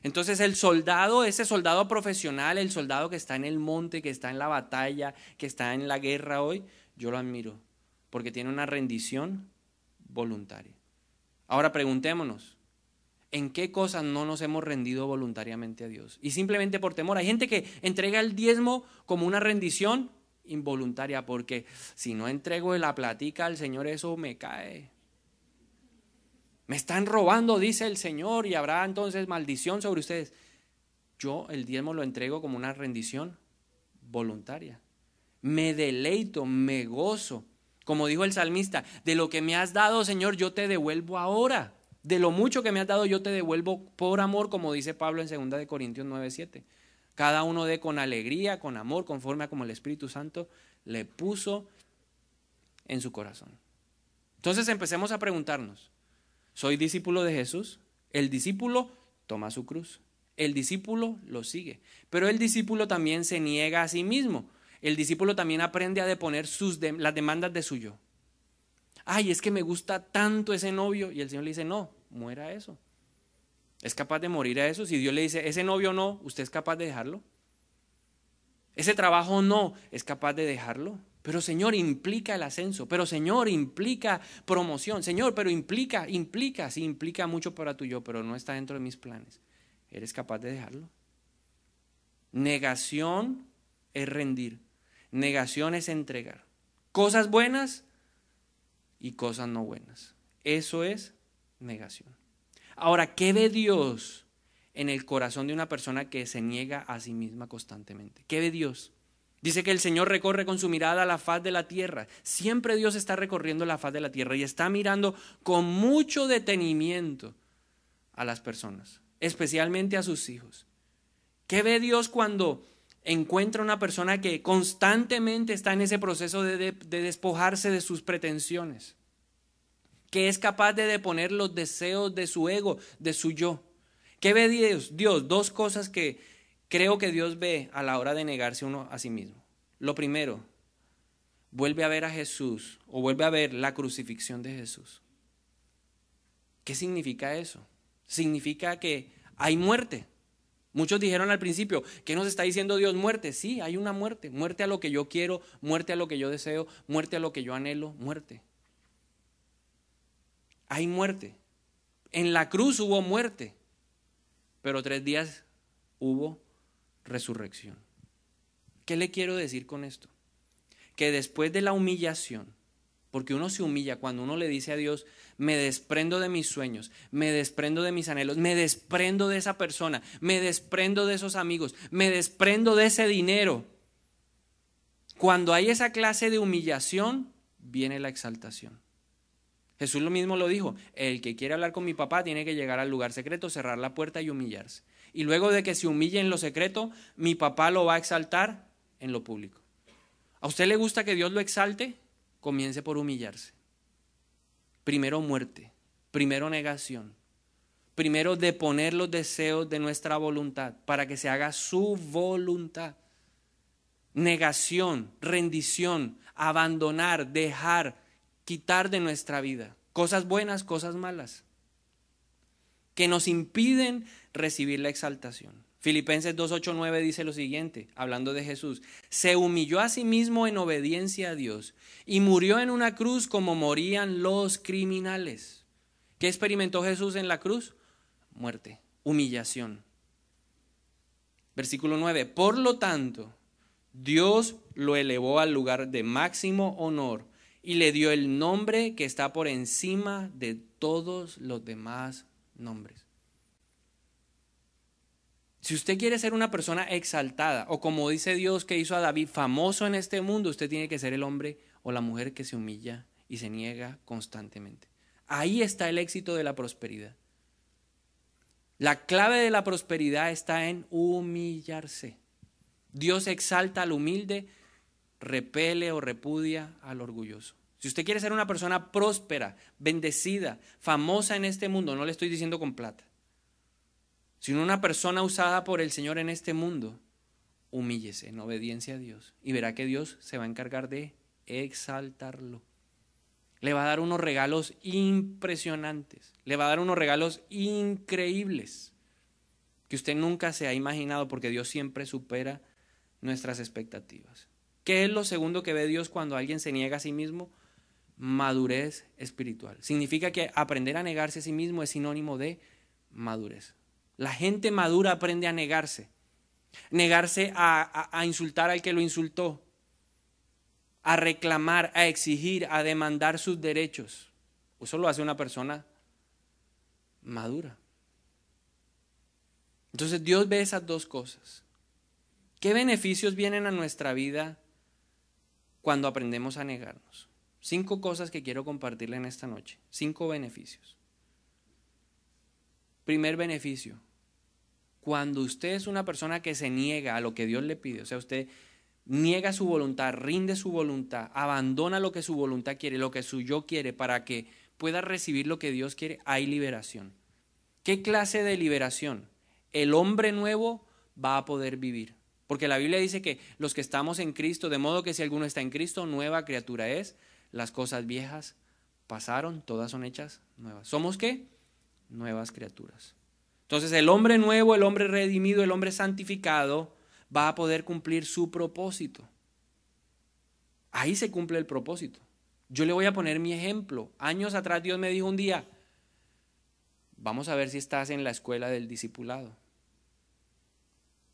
Entonces el soldado, ese soldado profesional, el soldado que está en el monte, que está en la batalla, que está en la guerra hoy, yo lo admiro porque tiene una rendición voluntaria. Ahora preguntémonos, en qué cosas no nos hemos rendido voluntariamente a Dios. Y simplemente por temor. Hay gente que entrega el diezmo como una rendición involuntaria, porque si no entrego la platica al Señor, eso me cae. Me están robando, dice el Señor, y habrá entonces maldición sobre ustedes. Yo el diezmo lo entrego como una rendición voluntaria. Me deleito, me gozo. Como dijo el salmista, de lo que me has dado, Señor, yo te devuelvo ahora. De lo mucho que me has dado, yo te devuelvo por amor, como dice Pablo en 2 Corintios 9:7. Cada uno dé con alegría, con amor, conforme a como el Espíritu Santo le puso en su corazón. Entonces empecemos a preguntarnos, ¿soy discípulo de Jesús? El discípulo toma su cruz, el discípulo lo sigue, pero el discípulo también se niega a sí mismo, el discípulo también aprende a deponer sus las demandas de su yo. Ay, es que me gusta tanto ese novio y el Señor le dice, no, muera eso. ¿Es capaz de morir a eso? Si Dios le dice, ese novio no, ¿usted es capaz de dejarlo? Ese trabajo no, ¿es capaz de dejarlo? Pero Señor, implica el ascenso. Pero Señor, implica promoción. Señor, pero implica, implica, sí, implica mucho para tu yo, pero no está dentro de mis planes. ¿Eres capaz de dejarlo? Negación es rendir. Negación es entregar. Cosas buenas y cosas no buenas. Eso es negación. Ahora, ¿qué ve Dios en el corazón de una persona que se niega a sí misma constantemente? ¿Qué ve Dios? Dice que el Señor recorre con su mirada la faz de la tierra. Siempre Dios está recorriendo la faz de la tierra y está mirando con mucho detenimiento a las personas, especialmente a sus hijos. ¿Qué ve Dios cuando encuentra una persona que constantemente está en ese proceso de, de despojarse de sus pretensiones? que es capaz de deponer los deseos de su ego, de su yo. ¿Qué ve Dios? Dios, dos cosas que creo que Dios ve a la hora de negarse uno a sí mismo. Lo primero, vuelve a ver a Jesús o vuelve a ver la crucifixión de Jesús. ¿Qué significa eso? Significa que hay muerte. Muchos dijeron al principio, ¿qué nos está diciendo Dios? Muerte. Sí, hay una muerte. Muerte a lo que yo quiero, muerte a lo que yo deseo, muerte a lo que yo anhelo, muerte hay muerte. En la cruz hubo muerte, pero tres días hubo resurrección. ¿Qué le quiero decir con esto? Que después de la humillación, porque uno se humilla cuando uno le dice a Dios, me desprendo de mis sueños, me desprendo de mis anhelos, me desprendo de esa persona, me desprendo de esos amigos, me desprendo de ese dinero. Cuando hay esa clase de humillación, viene la exaltación. Jesús lo mismo lo dijo, el que quiere hablar con mi papá tiene que llegar al lugar secreto, cerrar la puerta y humillarse. Y luego de que se humille en lo secreto, mi papá lo va a exaltar en lo público. ¿A usted le gusta que Dios lo exalte? Comience por humillarse. Primero muerte, primero negación, primero deponer los deseos de nuestra voluntad para que se haga su voluntad. Negación, rendición, abandonar, dejar, quitar de nuestra vida, cosas buenas, cosas malas, que nos impiden recibir la exaltación. Filipenses 2.8.9 dice lo siguiente, hablando de Jesús, se humilló a sí mismo en obediencia a Dios y murió en una cruz como morían los criminales. ¿Qué experimentó Jesús en la cruz? Muerte, humillación. Versículo 9, por lo tanto, Dios lo elevó al lugar de máximo honor y le dio el nombre que está por encima de todos los demás nombres. Si usted quiere ser una persona exaltada, o como dice Dios que hizo a David famoso en este mundo, usted tiene que ser el hombre o la mujer que se humilla y se niega constantemente. Ahí está el éxito de la prosperidad. La clave de la prosperidad está en humillarse. Dios exalta al humilde, repele o repudia al orgulloso. Si usted quiere ser una persona próspera, bendecida, famosa en este mundo, no le estoy diciendo con plata, sino una persona usada por el Señor en este mundo, humíllese en obediencia a Dios y verá que Dios se va a encargar de exaltarlo. Le va a dar unos regalos impresionantes, le va a dar unos regalos increíbles que usted nunca se ha imaginado porque Dios siempre supera nuestras expectativas. ¿Qué es lo segundo que ve Dios cuando alguien se niega a sí mismo? Madurez espiritual. Significa que aprender a negarse a sí mismo es sinónimo de madurez. La gente madura aprende a negarse. Negarse a, insultar al que lo insultó, a reclamar, a exigir, a demandar sus derechos. Eso lo hace una persona madura. Entonces Dios ve esas dos cosas. ¿Qué beneficios vienen a nuestra vida cuando aprendemos a negarnos. Cinco cosas que quiero compartirle en esta noche. Cinco beneficios. Primer beneficio. Cuando usted es una persona que se niega a lo que Dios le pide, o sea, usted niega su voluntad, rinde su voluntad, abandona lo que su voluntad quiere, lo que su yo quiere, para que pueda recibir lo que Dios quiere, hay liberación. ¿Qué clase de liberación? El hombre nuevo va a poder vivir. Porque la Biblia dice que los que estamos en Cristo, de modo que si alguno está en Cristo, nueva criatura es, las cosas viejas pasaron, todas son hechas nuevas. ¿Somos qué? Nuevas criaturas. Entonces el hombre nuevo, el hombre redimido, el hombre santificado va a poder cumplir su propósito. Ahí se cumple el propósito. Yo le voy a poner mi ejemplo. Años atrás Dios me dijo un día, vamos a ver si estás en la escuela del discipulado.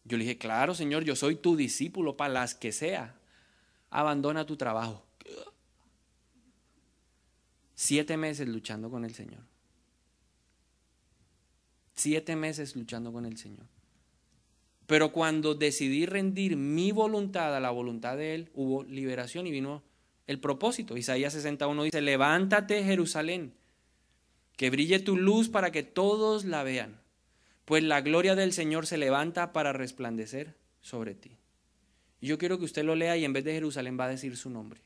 Yo le dije, claro, Señor, yo soy tu discípulo para las que sea. Abandona tu trabajo. Siete meses luchando con el Señor. Siete meses luchando con el Señor. Pero cuando decidí rendir mi voluntad a la voluntad de Él, hubo liberación y vino el propósito. Isaías 61 dice, levántate Jerusalén, que brille tu luz para que todos la vean pues la gloria del Señor se levanta para resplandecer sobre ti. Y yo quiero que usted lo lea y en vez de Jerusalén va a decir su nombre.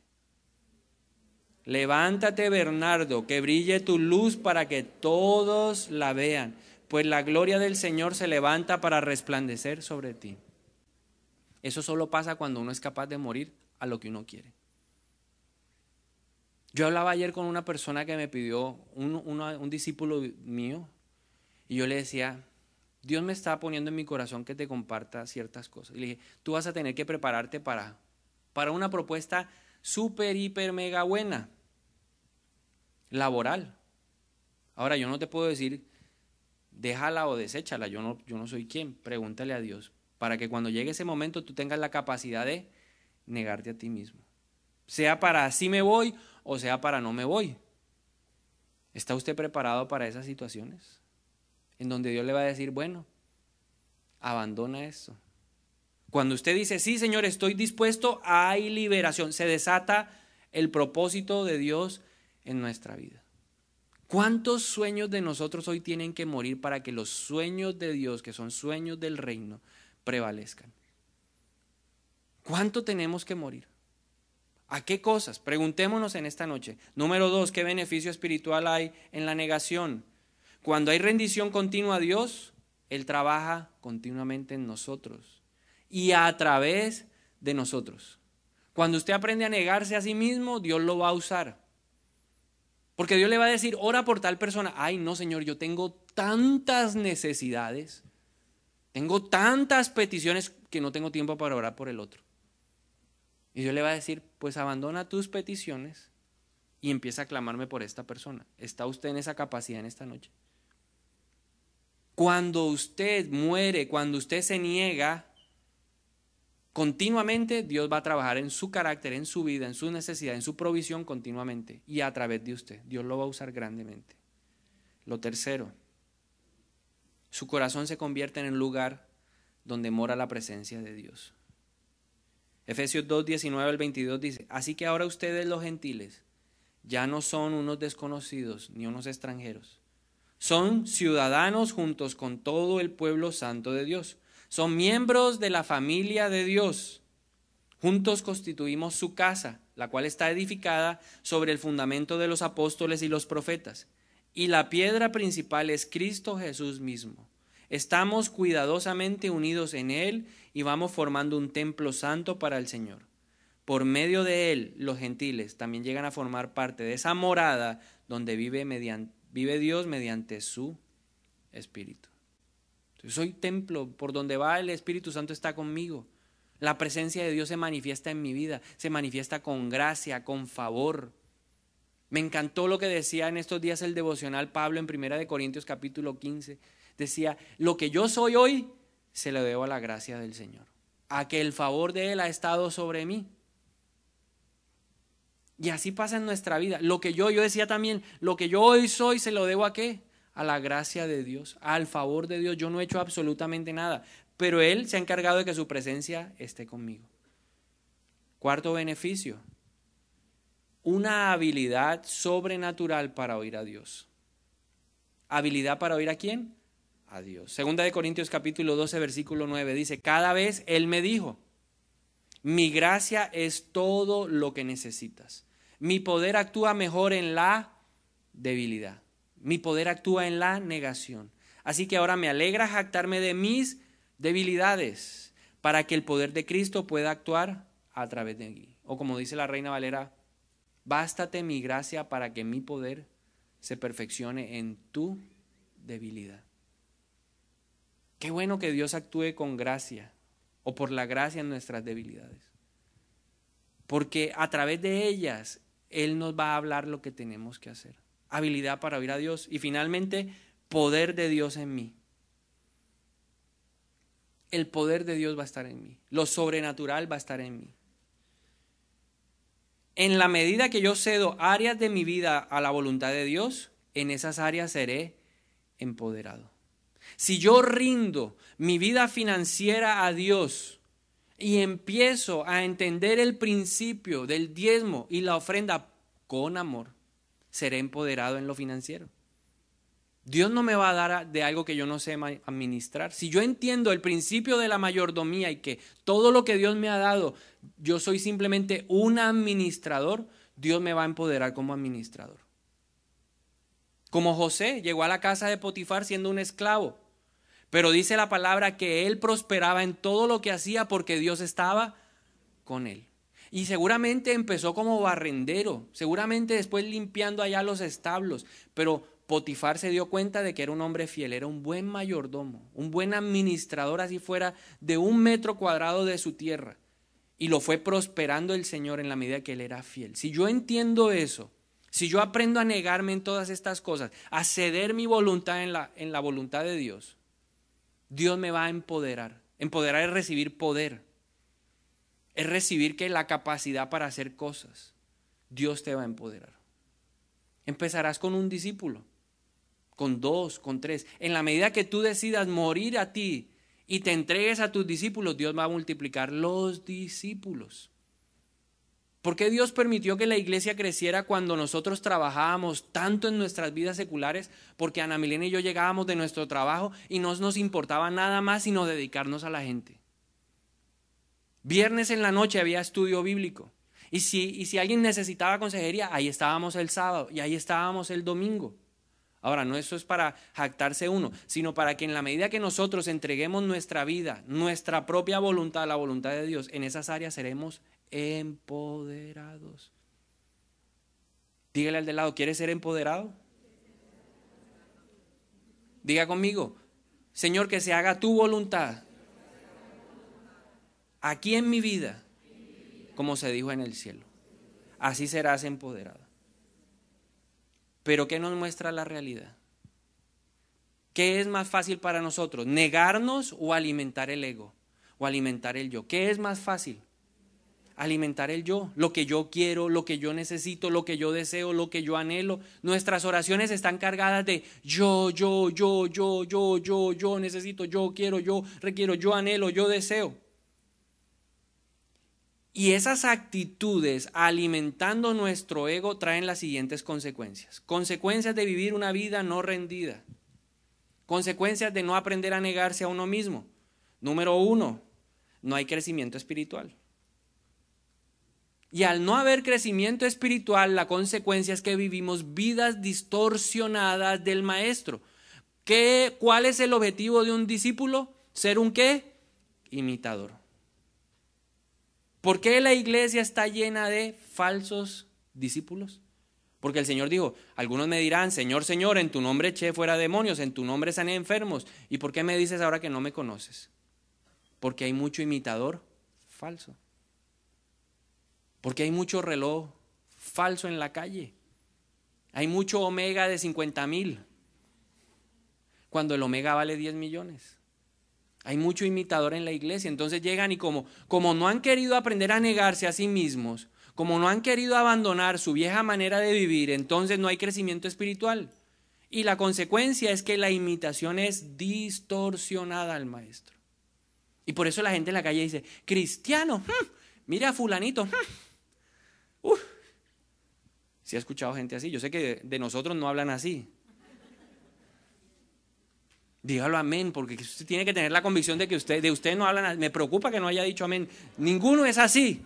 Levántate, Bernardo, que brille tu luz para que todos la vean, pues la gloria del Señor se levanta para resplandecer sobre ti. Eso solo pasa cuando uno es capaz de morir a lo que uno quiere. Yo hablaba ayer con una persona que me pidió, un, un discípulo mío, y yo le decía, Dios me está poniendo en mi corazón que te comparta ciertas cosas. Y le dije, tú vas a tener que prepararte para, para una propuesta súper, hiper, mega buena, laboral. Ahora, yo no te puedo decir, déjala o deséchala, yo no, yo no soy quien, pregúntale a Dios, para que cuando llegue ese momento tú tengas la capacidad de negarte a ti mismo. Sea para así me voy o sea para no me voy. ¿Está usted preparado para esas situaciones? en donde Dios le va a decir, bueno, abandona eso. Cuando usted dice, sí, Señor, estoy dispuesto, hay liberación. Se desata el propósito de Dios en nuestra vida. ¿Cuántos sueños de nosotros hoy tienen que morir para que los sueños de Dios, que son sueños del reino, prevalezcan? ¿Cuánto tenemos que morir? ¿A qué cosas? Preguntémonos en esta noche. Número dos, ¿qué beneficio espiritual hay en la negación? Cuando hay rendición continua a Dios, Él trabaja continuamente en nosotros y a través de nosotros. Cuando usted aprende a negarse a sí mismo, Dios lo va a usar. Porque Dios le va a decir, ora por tal persona. Ay, no, Señor, yo tengo tantas necesidades, tengo tantas peticiones que no tengo tiempo para orar por el otro. Y Dios le va a decir, pues abandona tus peticiones y empieza a clamarme por esta persona. ¿Está usted en esa capacidad en esta noche? Cuando usted muere, cuando usted se niega, continuamente Dios va a trabajar en su carácter, en su vida, en su necesidad, en su provisión continuamente y a través de usted. Dios lo va a usar grandemente. Lo tercero, su corazón se convierte en el lugar donde mora la presencia de Dios. Efesios 2, 19 al 22 dice, así que ahora ustedes los gentiles ya no son unos desconocidos ni unos extranjeros son ciudadanos juntos con todo el pueblo santo de Dios. Son miembros de la familia de Dios. Juntos constituimos su casa, la cual está edificada sobre el fundamento de los apóstoles y los profetas. Y la piedra principal es Cristo Jesús mismo. Estamos cuidadosamente unidos en Él y vamos formando un templo santo para el Señor. Por medio de Él, los gentiles también llegan a formar parte de esa morada donde vive mediante Vive Dios mediante su Espíritu. soy templo, por donde va el Espíritu Santo está conmigo. La presencia de Dios se manifiesta en mi vida, se manifiesta con gracia, con favor. Me encantó lo que decía en estos días el devocional Pablo en 1 Corintios capítulo 15. Decía, lo que yo soy hoy se lo debo a la gracia del Señor, a que el favor de Él ha estado sobre mí. Y así pasa en nuestra vida. Lo que yo, yo decía también, lo que yo hoy soy, ¿se lo debo a qué? A la gracia de Dios, al favor de Dios. Yo no he hecho absolutamente nada, pero Él se ha encargado de que su presencia esté conmigo. Cuarto beneficio, una habilidad sobrenatural para oír a Dios. ¿Habilidad para oír a quién? A Dios. Segunda de Corintios capítulo 12, versículo 9 dice, cada vez Él me dijo, mi gracia es todo lo que necesitas. Mi poder actúa mejor en la debilidad. Mi poder actúa en la negación. Así que ahora me alegra jactarme de mis debilidades para que el poder de Cristo pueda actuar a través de mí. O como dice la reina Valera, bástate mi gracia para que mi poder se perfeccione en tu debilidad. Qué bueno que Dios actúe con gracia o por la gracia en nuestras debilidades. Porque a través de ellas él nos va a hablar lo que tenemos que hacer. Habilidad para oír a Dios. Y finalmente, poder de Dios en mí. El poder de Dios va a estar en mí. Lo sobrenatural va a estar en mí. En la medida que yo cedo áreas de mi vida a la voluntad de Dios, en esas áreas seré empoderado. Si yo rindo mi vida financiera a Dios, y empiezo a entender el principio del diezmo y la ofrenda con amor, seré empoderado en lo financiero. Dios no me va a dar de algo que yo no sé administrar. Si yo entiendo el principio de la mayordomía y que todo lo que Dios me ha dado, yo soy simplemente un administrador, Dios me va a empoderar como administrador. Como José llegó a la casa de Potifar siendo un esclavo, pero dice la palabra que él prosperaba en todo lo que hacía porque Dios estaba con él. Y seguramente empezó como barrendero, seguramente después limpiando allá los establos, pero Potifar se dio cuenta de que era un hombre fiel, era un buen mayordomo, un buen administrador así fuera de un metro cuadrado de su tierra. Y lo fue prosperando el Señor en la medida que él era fiel. Si yo entiendo eso, si yo aprendo a negarme en todas estas cosas, a ceder mi voluntad en la, en la voluntad de Dios, Dios me va a empoderar. Empoderar es recibir poder. Es recibir que la capacidad para hacer cosas. Dios te va a empoderar. Empezarás con un discípulo, con dos, con tres. En la medida que tú decidas morir a ti y te entregues a tus discípulos, Dios va a multiplicar los discípulos. ¿Por qué Dios permitió que la iglesia creciera cuando nosotros trabajábamos tanto en nuestras vidas seculares? Porque Ana Milena y yo llegábamos de nuestro trabajo y no nos importaba nada más sino dedicarnos a la gente. Viernes en la noche había estudio bíblico. Y si, y si alguien necesitaba consejería, ahí estábamos el sábado y ahí estábamos el domingo. Ahora, no eso es para jactarse uno, sino para que en la medida que nosotros entreguemos nuestra vida, nuestra propia voluntad, la voluntad de Dios, en esas áreas seremos empoderados. Dígale al de lado, ¿quieres ser empoderado? Diga conmigo, Señor, que se haga tu voluntad aquí en mi vida, como se dijo en el cielo. Así serás empoderado. Pero ¿qué nos muestra la realidad? ¿Qué es más fácil para nosotros? ¿Negarnos o alimentar el ego? ¿O alimentar el yo? ¿Qué es más fácil? alimentar el yo, lo que yo quiero, lo que yo necesito, lo que yo deseo, lo que yo anhelo. Nuestras oraciones están cargadas de yo, yo, yo, yo, yo, yo, yo necesito, yo quiero, yo requiero, yo anhelo, yo deseo. Y esas actitudes alimentando nuestro ego traen las siguientes consecuencias. Consecuencias de vivir una vida no rendida. Consecuencias de no aprender a negarse a uno mismo. Número uno, no hay crecimiento espiritual. Y al no haber crecimiento espiritual, la consecuencia es que vivimos vidas distorsionadas del maestro. ¿Qué, ¿Cuál es el objetivo de un discípulo? Ser un qué? Imitador. ¿Por qué la iglesia está llena de falsos discípulos? Porque el Señor dijo, algunos me dirán, Señor, Señor, en tu nombre eché fuera demonios, en tu nombre sané enfermos. ¿Y por qué me dices ahora que no me conoces? Porque hay mucho imitador falso. Porque hay mucho reloj falso en la calle. Hay mucho omega de 50 mil. Cuando el omega vale 10 millones. Hay mucho imitador en la iglesia. Entonces llegan y como, como no han querido aprender a negarse a sí mismos, como no han querido abandonar su vieja manera de vivir, entonces no hay crecimiento espiritual. Y la consecuencia es que la imitación es distorsionada al maestro. Y por eso la gente en la calle dice, cristiano, mm, mira a fulanito, mm, si ha escuchado gente así, yo sé que de nosotros no hablan así. Dígalo amén, porque usted tiene que tener la convicción de que usted, de usted no hablan así. Me preocupa que no haya dicho amén. Ninguno es así.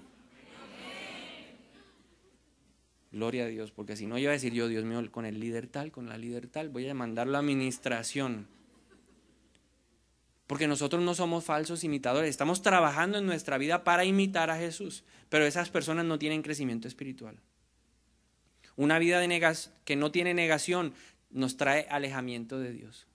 Gloria a Dios, porque si no, yo voy a decir yo, Dios mío, con el líder tal, con la líder tal, voy a demandar la administración. Porque nosotros no somos falsos imitadores, estamos trabajando en nuestra vida para imitar a Jesús, pero esas personas no tienen crecimiento espiritual. Una vida de que no tiene negación nos trae alejamiento de Dios.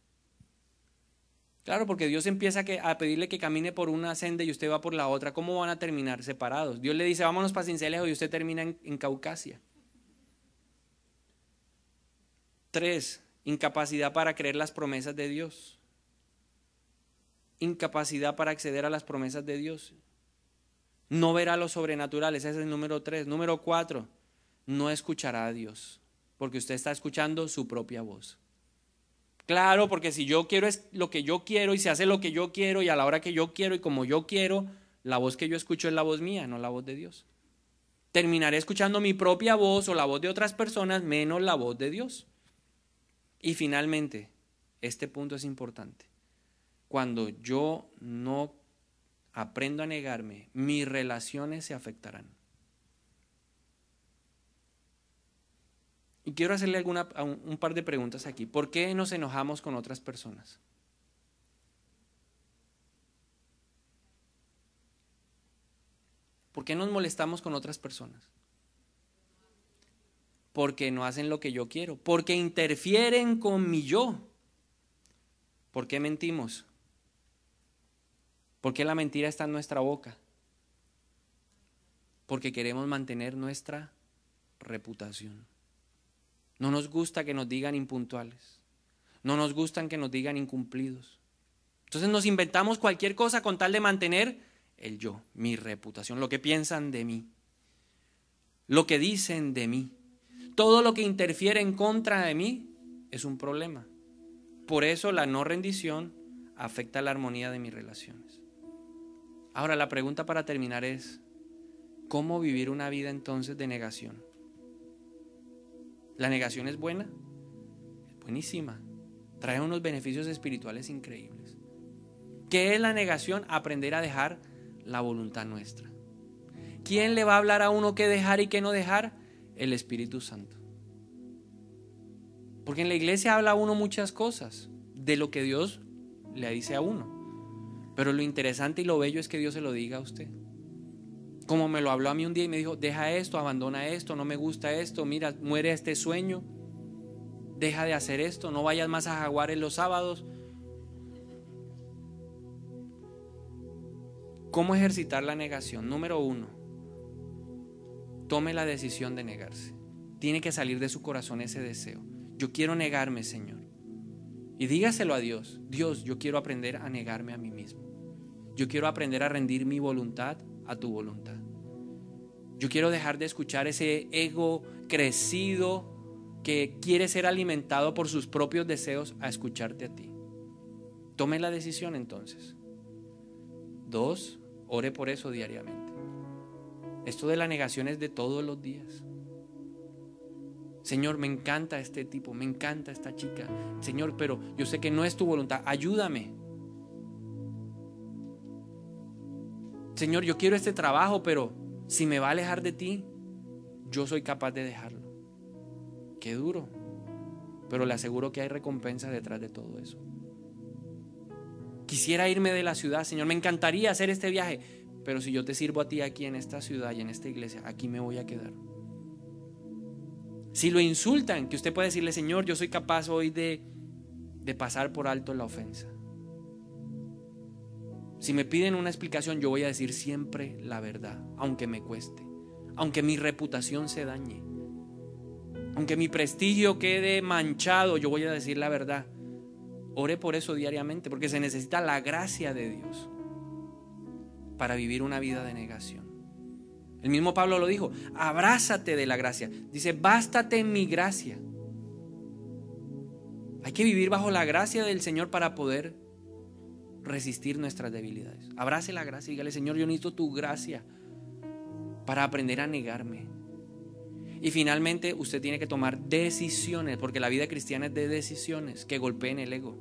Claro, porque Dios empieza a pedirle que camine por una senda y usted va por la otra. ¿Cómo van a terminar separados? Dios le dice, vámonos para Cincelejo y usted termina en, Caucasia. Tres, incapacidad para creer las promesas de Dios. Incapacidad para acceder a las promesas de Dios. No verá lo sobrenatural, ese es el número tres. Número cuatro, no escuchará a Dios, porque usted está escuchando su propia voz. Claro, porque si yo quiero es lo que yo quiero y se hace lo que yo quiero y a la hora que yo quiero y como yo quiero, la voz que yo escucho es la voz mía, no la voz de Dios. Terminaré escuchando mi propia voz o la voz de otras personas menos la voz de Dios. Y finalmente, este punto es importante. Cuando yo no aprendo a negarme, mis relaciones se afectarán. Y quiero hacerle alguna, un, par de preguntas aquí. ¿Por qué nos enojamos con otras personas? ¿Por qué nos molestamos con otras personas? Porque no hacen lo que yo quiero, porque interfieren con mi yo. ¿Por qué mentimos? ¿Por qué la mentira está en nuestra boca? Porque queremos mantener nuestra reputación. No nos gusta que nos digan impuntuales. No nos gustan que nos digan incumplidos. Entonces nos inventamos cualquier cosa con tal de mantener el yo, mi reputación, lo que piensan de mí, lo que dicen de mí. Todo lo que interfiere en contra de mí es un problema. Por eso la no rendición afecta la armonía de mis relaciones. Ahora la pregunta para terminar es, ¿cómo vivir una vida entonces de negación? La negación es buena, buenísima. Trae unos beneficios espirituales increíbles. ¿Qué es la negación? Aprender a dejar la voluntad nuestra. ¿Quién le va a hablar a uno qué dejar y qué no dejar? El Espíritu Santo. Porque en la iglesia habla uno muchas cosas de lo que Dios le dice a uno. Pero lo interesante y lo bello es que Dios se lo diga a usted como me lo habló a mí un día y me dijo, deja esto, abandona esto, no me gusta esto, mira, muere este sueño, deja de hacer esto, no vayas más a jaguar en los sábados. ¿Cómo ejercitar la negación? Número uno, tome la decisión de negarse. Tiene que salir de su corazón ese deseo. Yo quiero negarme, Señor. Y dígaselo a Dios. Dios, yo quiero aprender a negarme a mí mismo. Yo quiero aprender a rendir mi voluntad a tu voluntad. Yo quiero dejar de escuchar ese ego crecido que quiere ser alimentado por sus propios deseos a escucharte a ti. Tome la decisión entonces. Dos, ore por eso diariamente. Esto de la negación es de todos los días. Señor, me encanta este tipo, me encanta esta chica. Señor, pero yo sé que no es tu voluntad, ayúdame. Señor, yo quiero este trabajo, pero si me va a alejar de ti, yo soy capaz de dejarlo. Qué duro. Pero le aseguro que hay recompensa detrás de todo eso. Quisiera irme de la ciudad, Señor. Me encantaría hacer este viaje. Pero si yo te sirvo a ti aquí en esta ciudad y en esta iglesia, aquí me voy a quedar. Si lo insultan, que usted puede decirle, Señor, yo soy capaz hoy de, de pasar por alto la ofensa. Si me piden una explicación, yo voy a decir siempre la verdad, aunque me cueste, aunque mi reputación se dañe, aunque mi prestigio quede manchado, yo voy a decir la verdad. Oré por eso diariamente, porque se necesita la gracia de Dios para vivir una vida de negación. El mismo Pablo lo dijo, abrázate de la gracia. Dice, bástate en mi gracia. Hay que vivir bajo la gracia del Señor para poder resistir nuestras debilidades. Abrace la gracia y dígale, Señor, yo necesito tu gracia para aprender a negarme. Y finalmente usted tiene que tomar decisiones, porque la vida cristiana es de decisiones que golpeen el ego.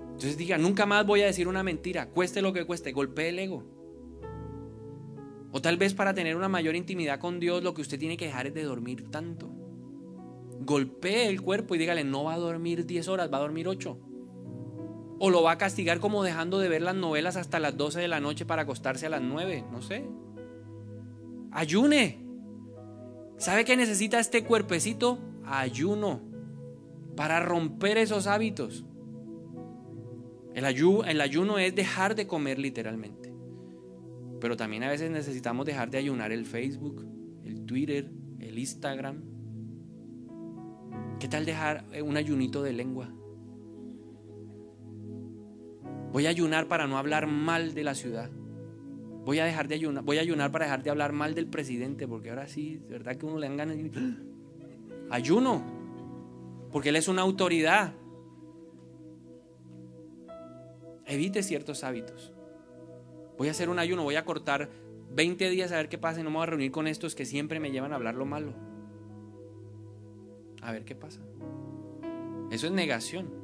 Entonces diga, nunca más voy a decir una mentira, cueste lo que cueste, golpee el ego. O tal vez para tener una mayor intimidad con Dios, lo que usted tiene que dejar es de dormir tanto. Golpee el cuerpo y dígale, no va a dormir 10 horas, va a dormir 8. O lo va a castigar como dejando de ver las novelas hasta las 12 de la noche para acostarse a las 9, no sé. Ayune. ¿Sabe qué necesita este cuerpecito? Ayuno. Para romper esos hábitos. El ayuno, el ayuno es dejar de comer literalmente. Pero también a veces necesitamos dejar de ayunar el Facebook, el Twitter, el Instagram. ¿Qué tal dejar un ayunito de lengua? Voy a ayunar para no hablar mal de la ciudad. Voy a dejar de ayunar, voy a ayunar para dejar de hablar mal del presidente, porque ahora sí, es verdad que uno le dan ganas ayuno, porque él es una autoridad. Evite ciertos hábitos. Voy a hacer un ayuno, voy a cortar 20 días a ver qué pasa y no me voy a reunir con estos que siempre me llevan a hablar lo malo. A ver qué pasa. Eso es negación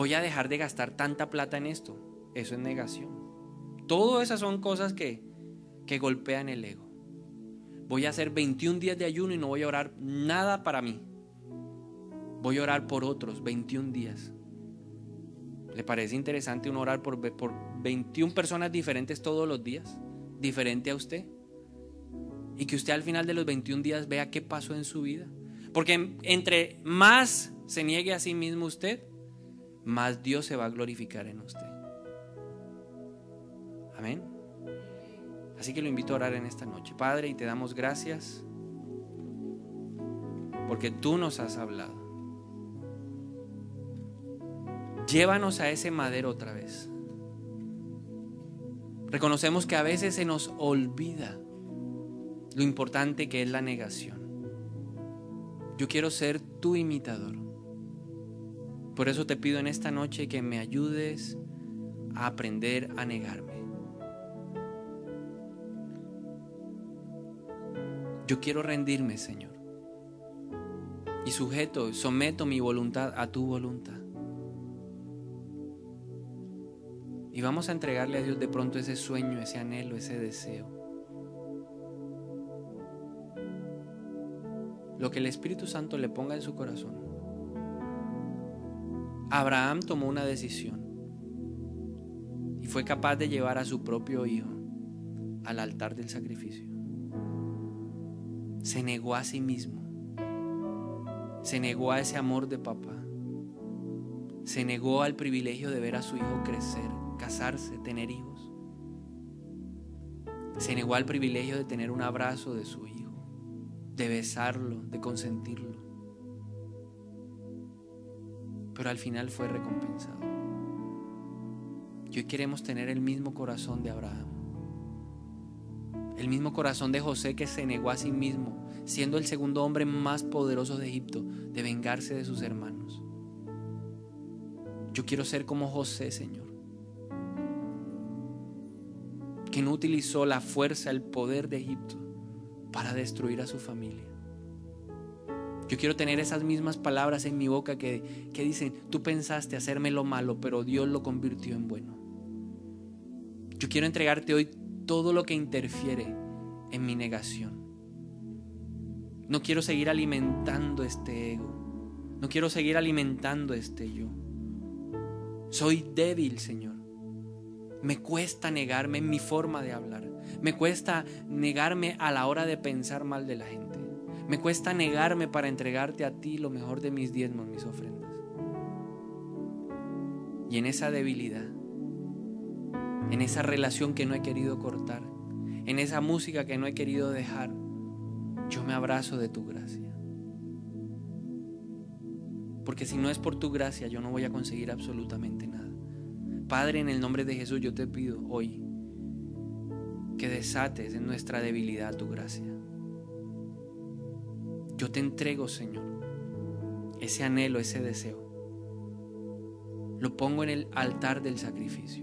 voy a dejar de gastar tanta plata en esto. Eso es negación. Todas esas son cosas que, que golpean el ego. Voy a hacer 21 días de ayuno y no voy a orar nada para mí. Voy a orar por otros 21 días. ¿Le parece interesante un orar por, por 21 personas diferentes todos los días? Diferente a usted. Y que usted al final de los 21 días vea qué pasó en su vida. Porque entre más se niegue a sí mismo usted, más Dios se va a glorificar en usted. Amén. Así que lo invito a orar en esta noche. Padre, y te damos gracias porque tú nos has hablado. Llévanos a ese madero otra vez. Reconocemos que a veces se nos olvida lo importante que es la negación. Yo quiero ser tu imitador. Por eso te pido en esta noche que me ayudes a aprender a negarme. Yo quiero rendirme, Señor. Y sujeto, someto mi voluntad a tu voluntad. Y vamos a entregarle a Dios de pronto ese sueño, ese anhelo, ese deseo. Lo que el Espíritu Santo le ponga en su corazón. Abraham tomó una decisión y fue capaz de llevar a su propio hijo al altar del sacrificio. Se negó a sí mismo. Se negó a ese amor de papá. Se negó al privilegio de ver a su hijo crecer, casarse, tener hijos. Se negó al privilegio de tener un abrazo de su hijo, de besarlo, de consentirlo pero al final fue recompensado. Y hoy queremos tener el mismo corazón de Abraham, el mismo corazón de José que se negó a sí mismo, siendo el segundo hombre más poderoso de Egipto, de vengarse de sus hermanos. Yo quiero ser como José, Señor, que no utilizó la fuerza, el poder de Egipto para destruir a su familia yo quiero tener esas mismas palabras en mi boca que, que dicen, tú pensaste hacerme lo malo, pero Dios lo convirtió en bueno. Yo quiero entregarte hoy todo lo que interfiere en mi negación. No quiero seguir alimentando este ego. No quiero seguir alimentando este yo. Soy débil, Señor. Me cuesta negarme en mi forma de hablar. Me cuesta negarme a la hora de pensar mal de la gente. Me cuesta negarme para entregarte a ti lo mejor de mis diezmos, mis ofrendas. Y en esa debilidad, en esa relación que no he querido cortar, en esa música que no he querido dejar, yo me abrazo de tu gracia. Porque si no es por tu gracia, yo no voy a conseguir absolutamente nada. Padre, en el nombre de Jesús, yo te pido hoy que desates en nuestra debilidad tu gracia. Yo te entrego, Señor, ese anhelo, ese deseo. Lo pongo en el altar del sacrificio.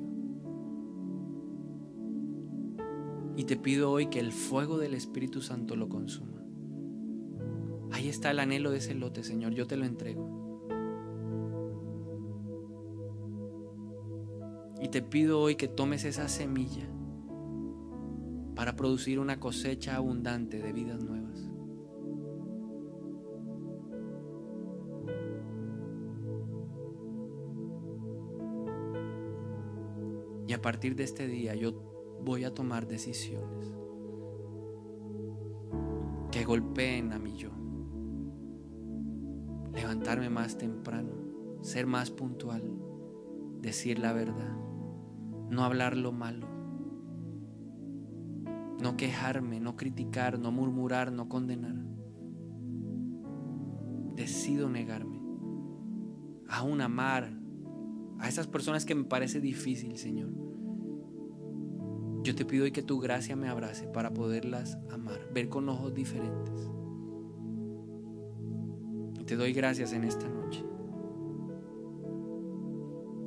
Y te pido hoy que el fuego del Espíritu Santo lo consuma. Ahí está el anhelo de ese lote, Señor. Yo te lo entrego. Y te pido hoy que tomes esa semilla para producir una cosecha abundante de vidas nuevas. Y a partir de este día yo voy a tomar decisiones que golpeen a mi yo. Levantarme más temprano, ser más puntual, decir la verdad, no hablar lo malo, no quejarme, no criticar, no murmurar, no condenar. Decido negarme, aún amar a esas personas que me parece difícil, Señor. Yo te pido hoy que tu gracia me abrace para poderlas amar, ver con ojos diferentes. te doy gracias en esta noche.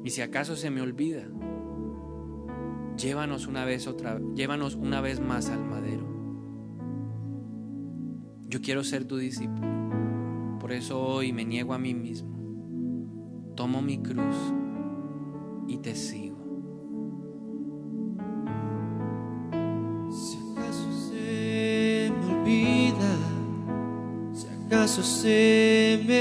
Y si acaso se me olvida, llévanos una vez otra, llévanos una vez más al madero. Yo quiero ser tu discípulo. Por eso hoy me niego a mí mismo. Tomo mi cruz te Si acaso se me olvida, si acaso se me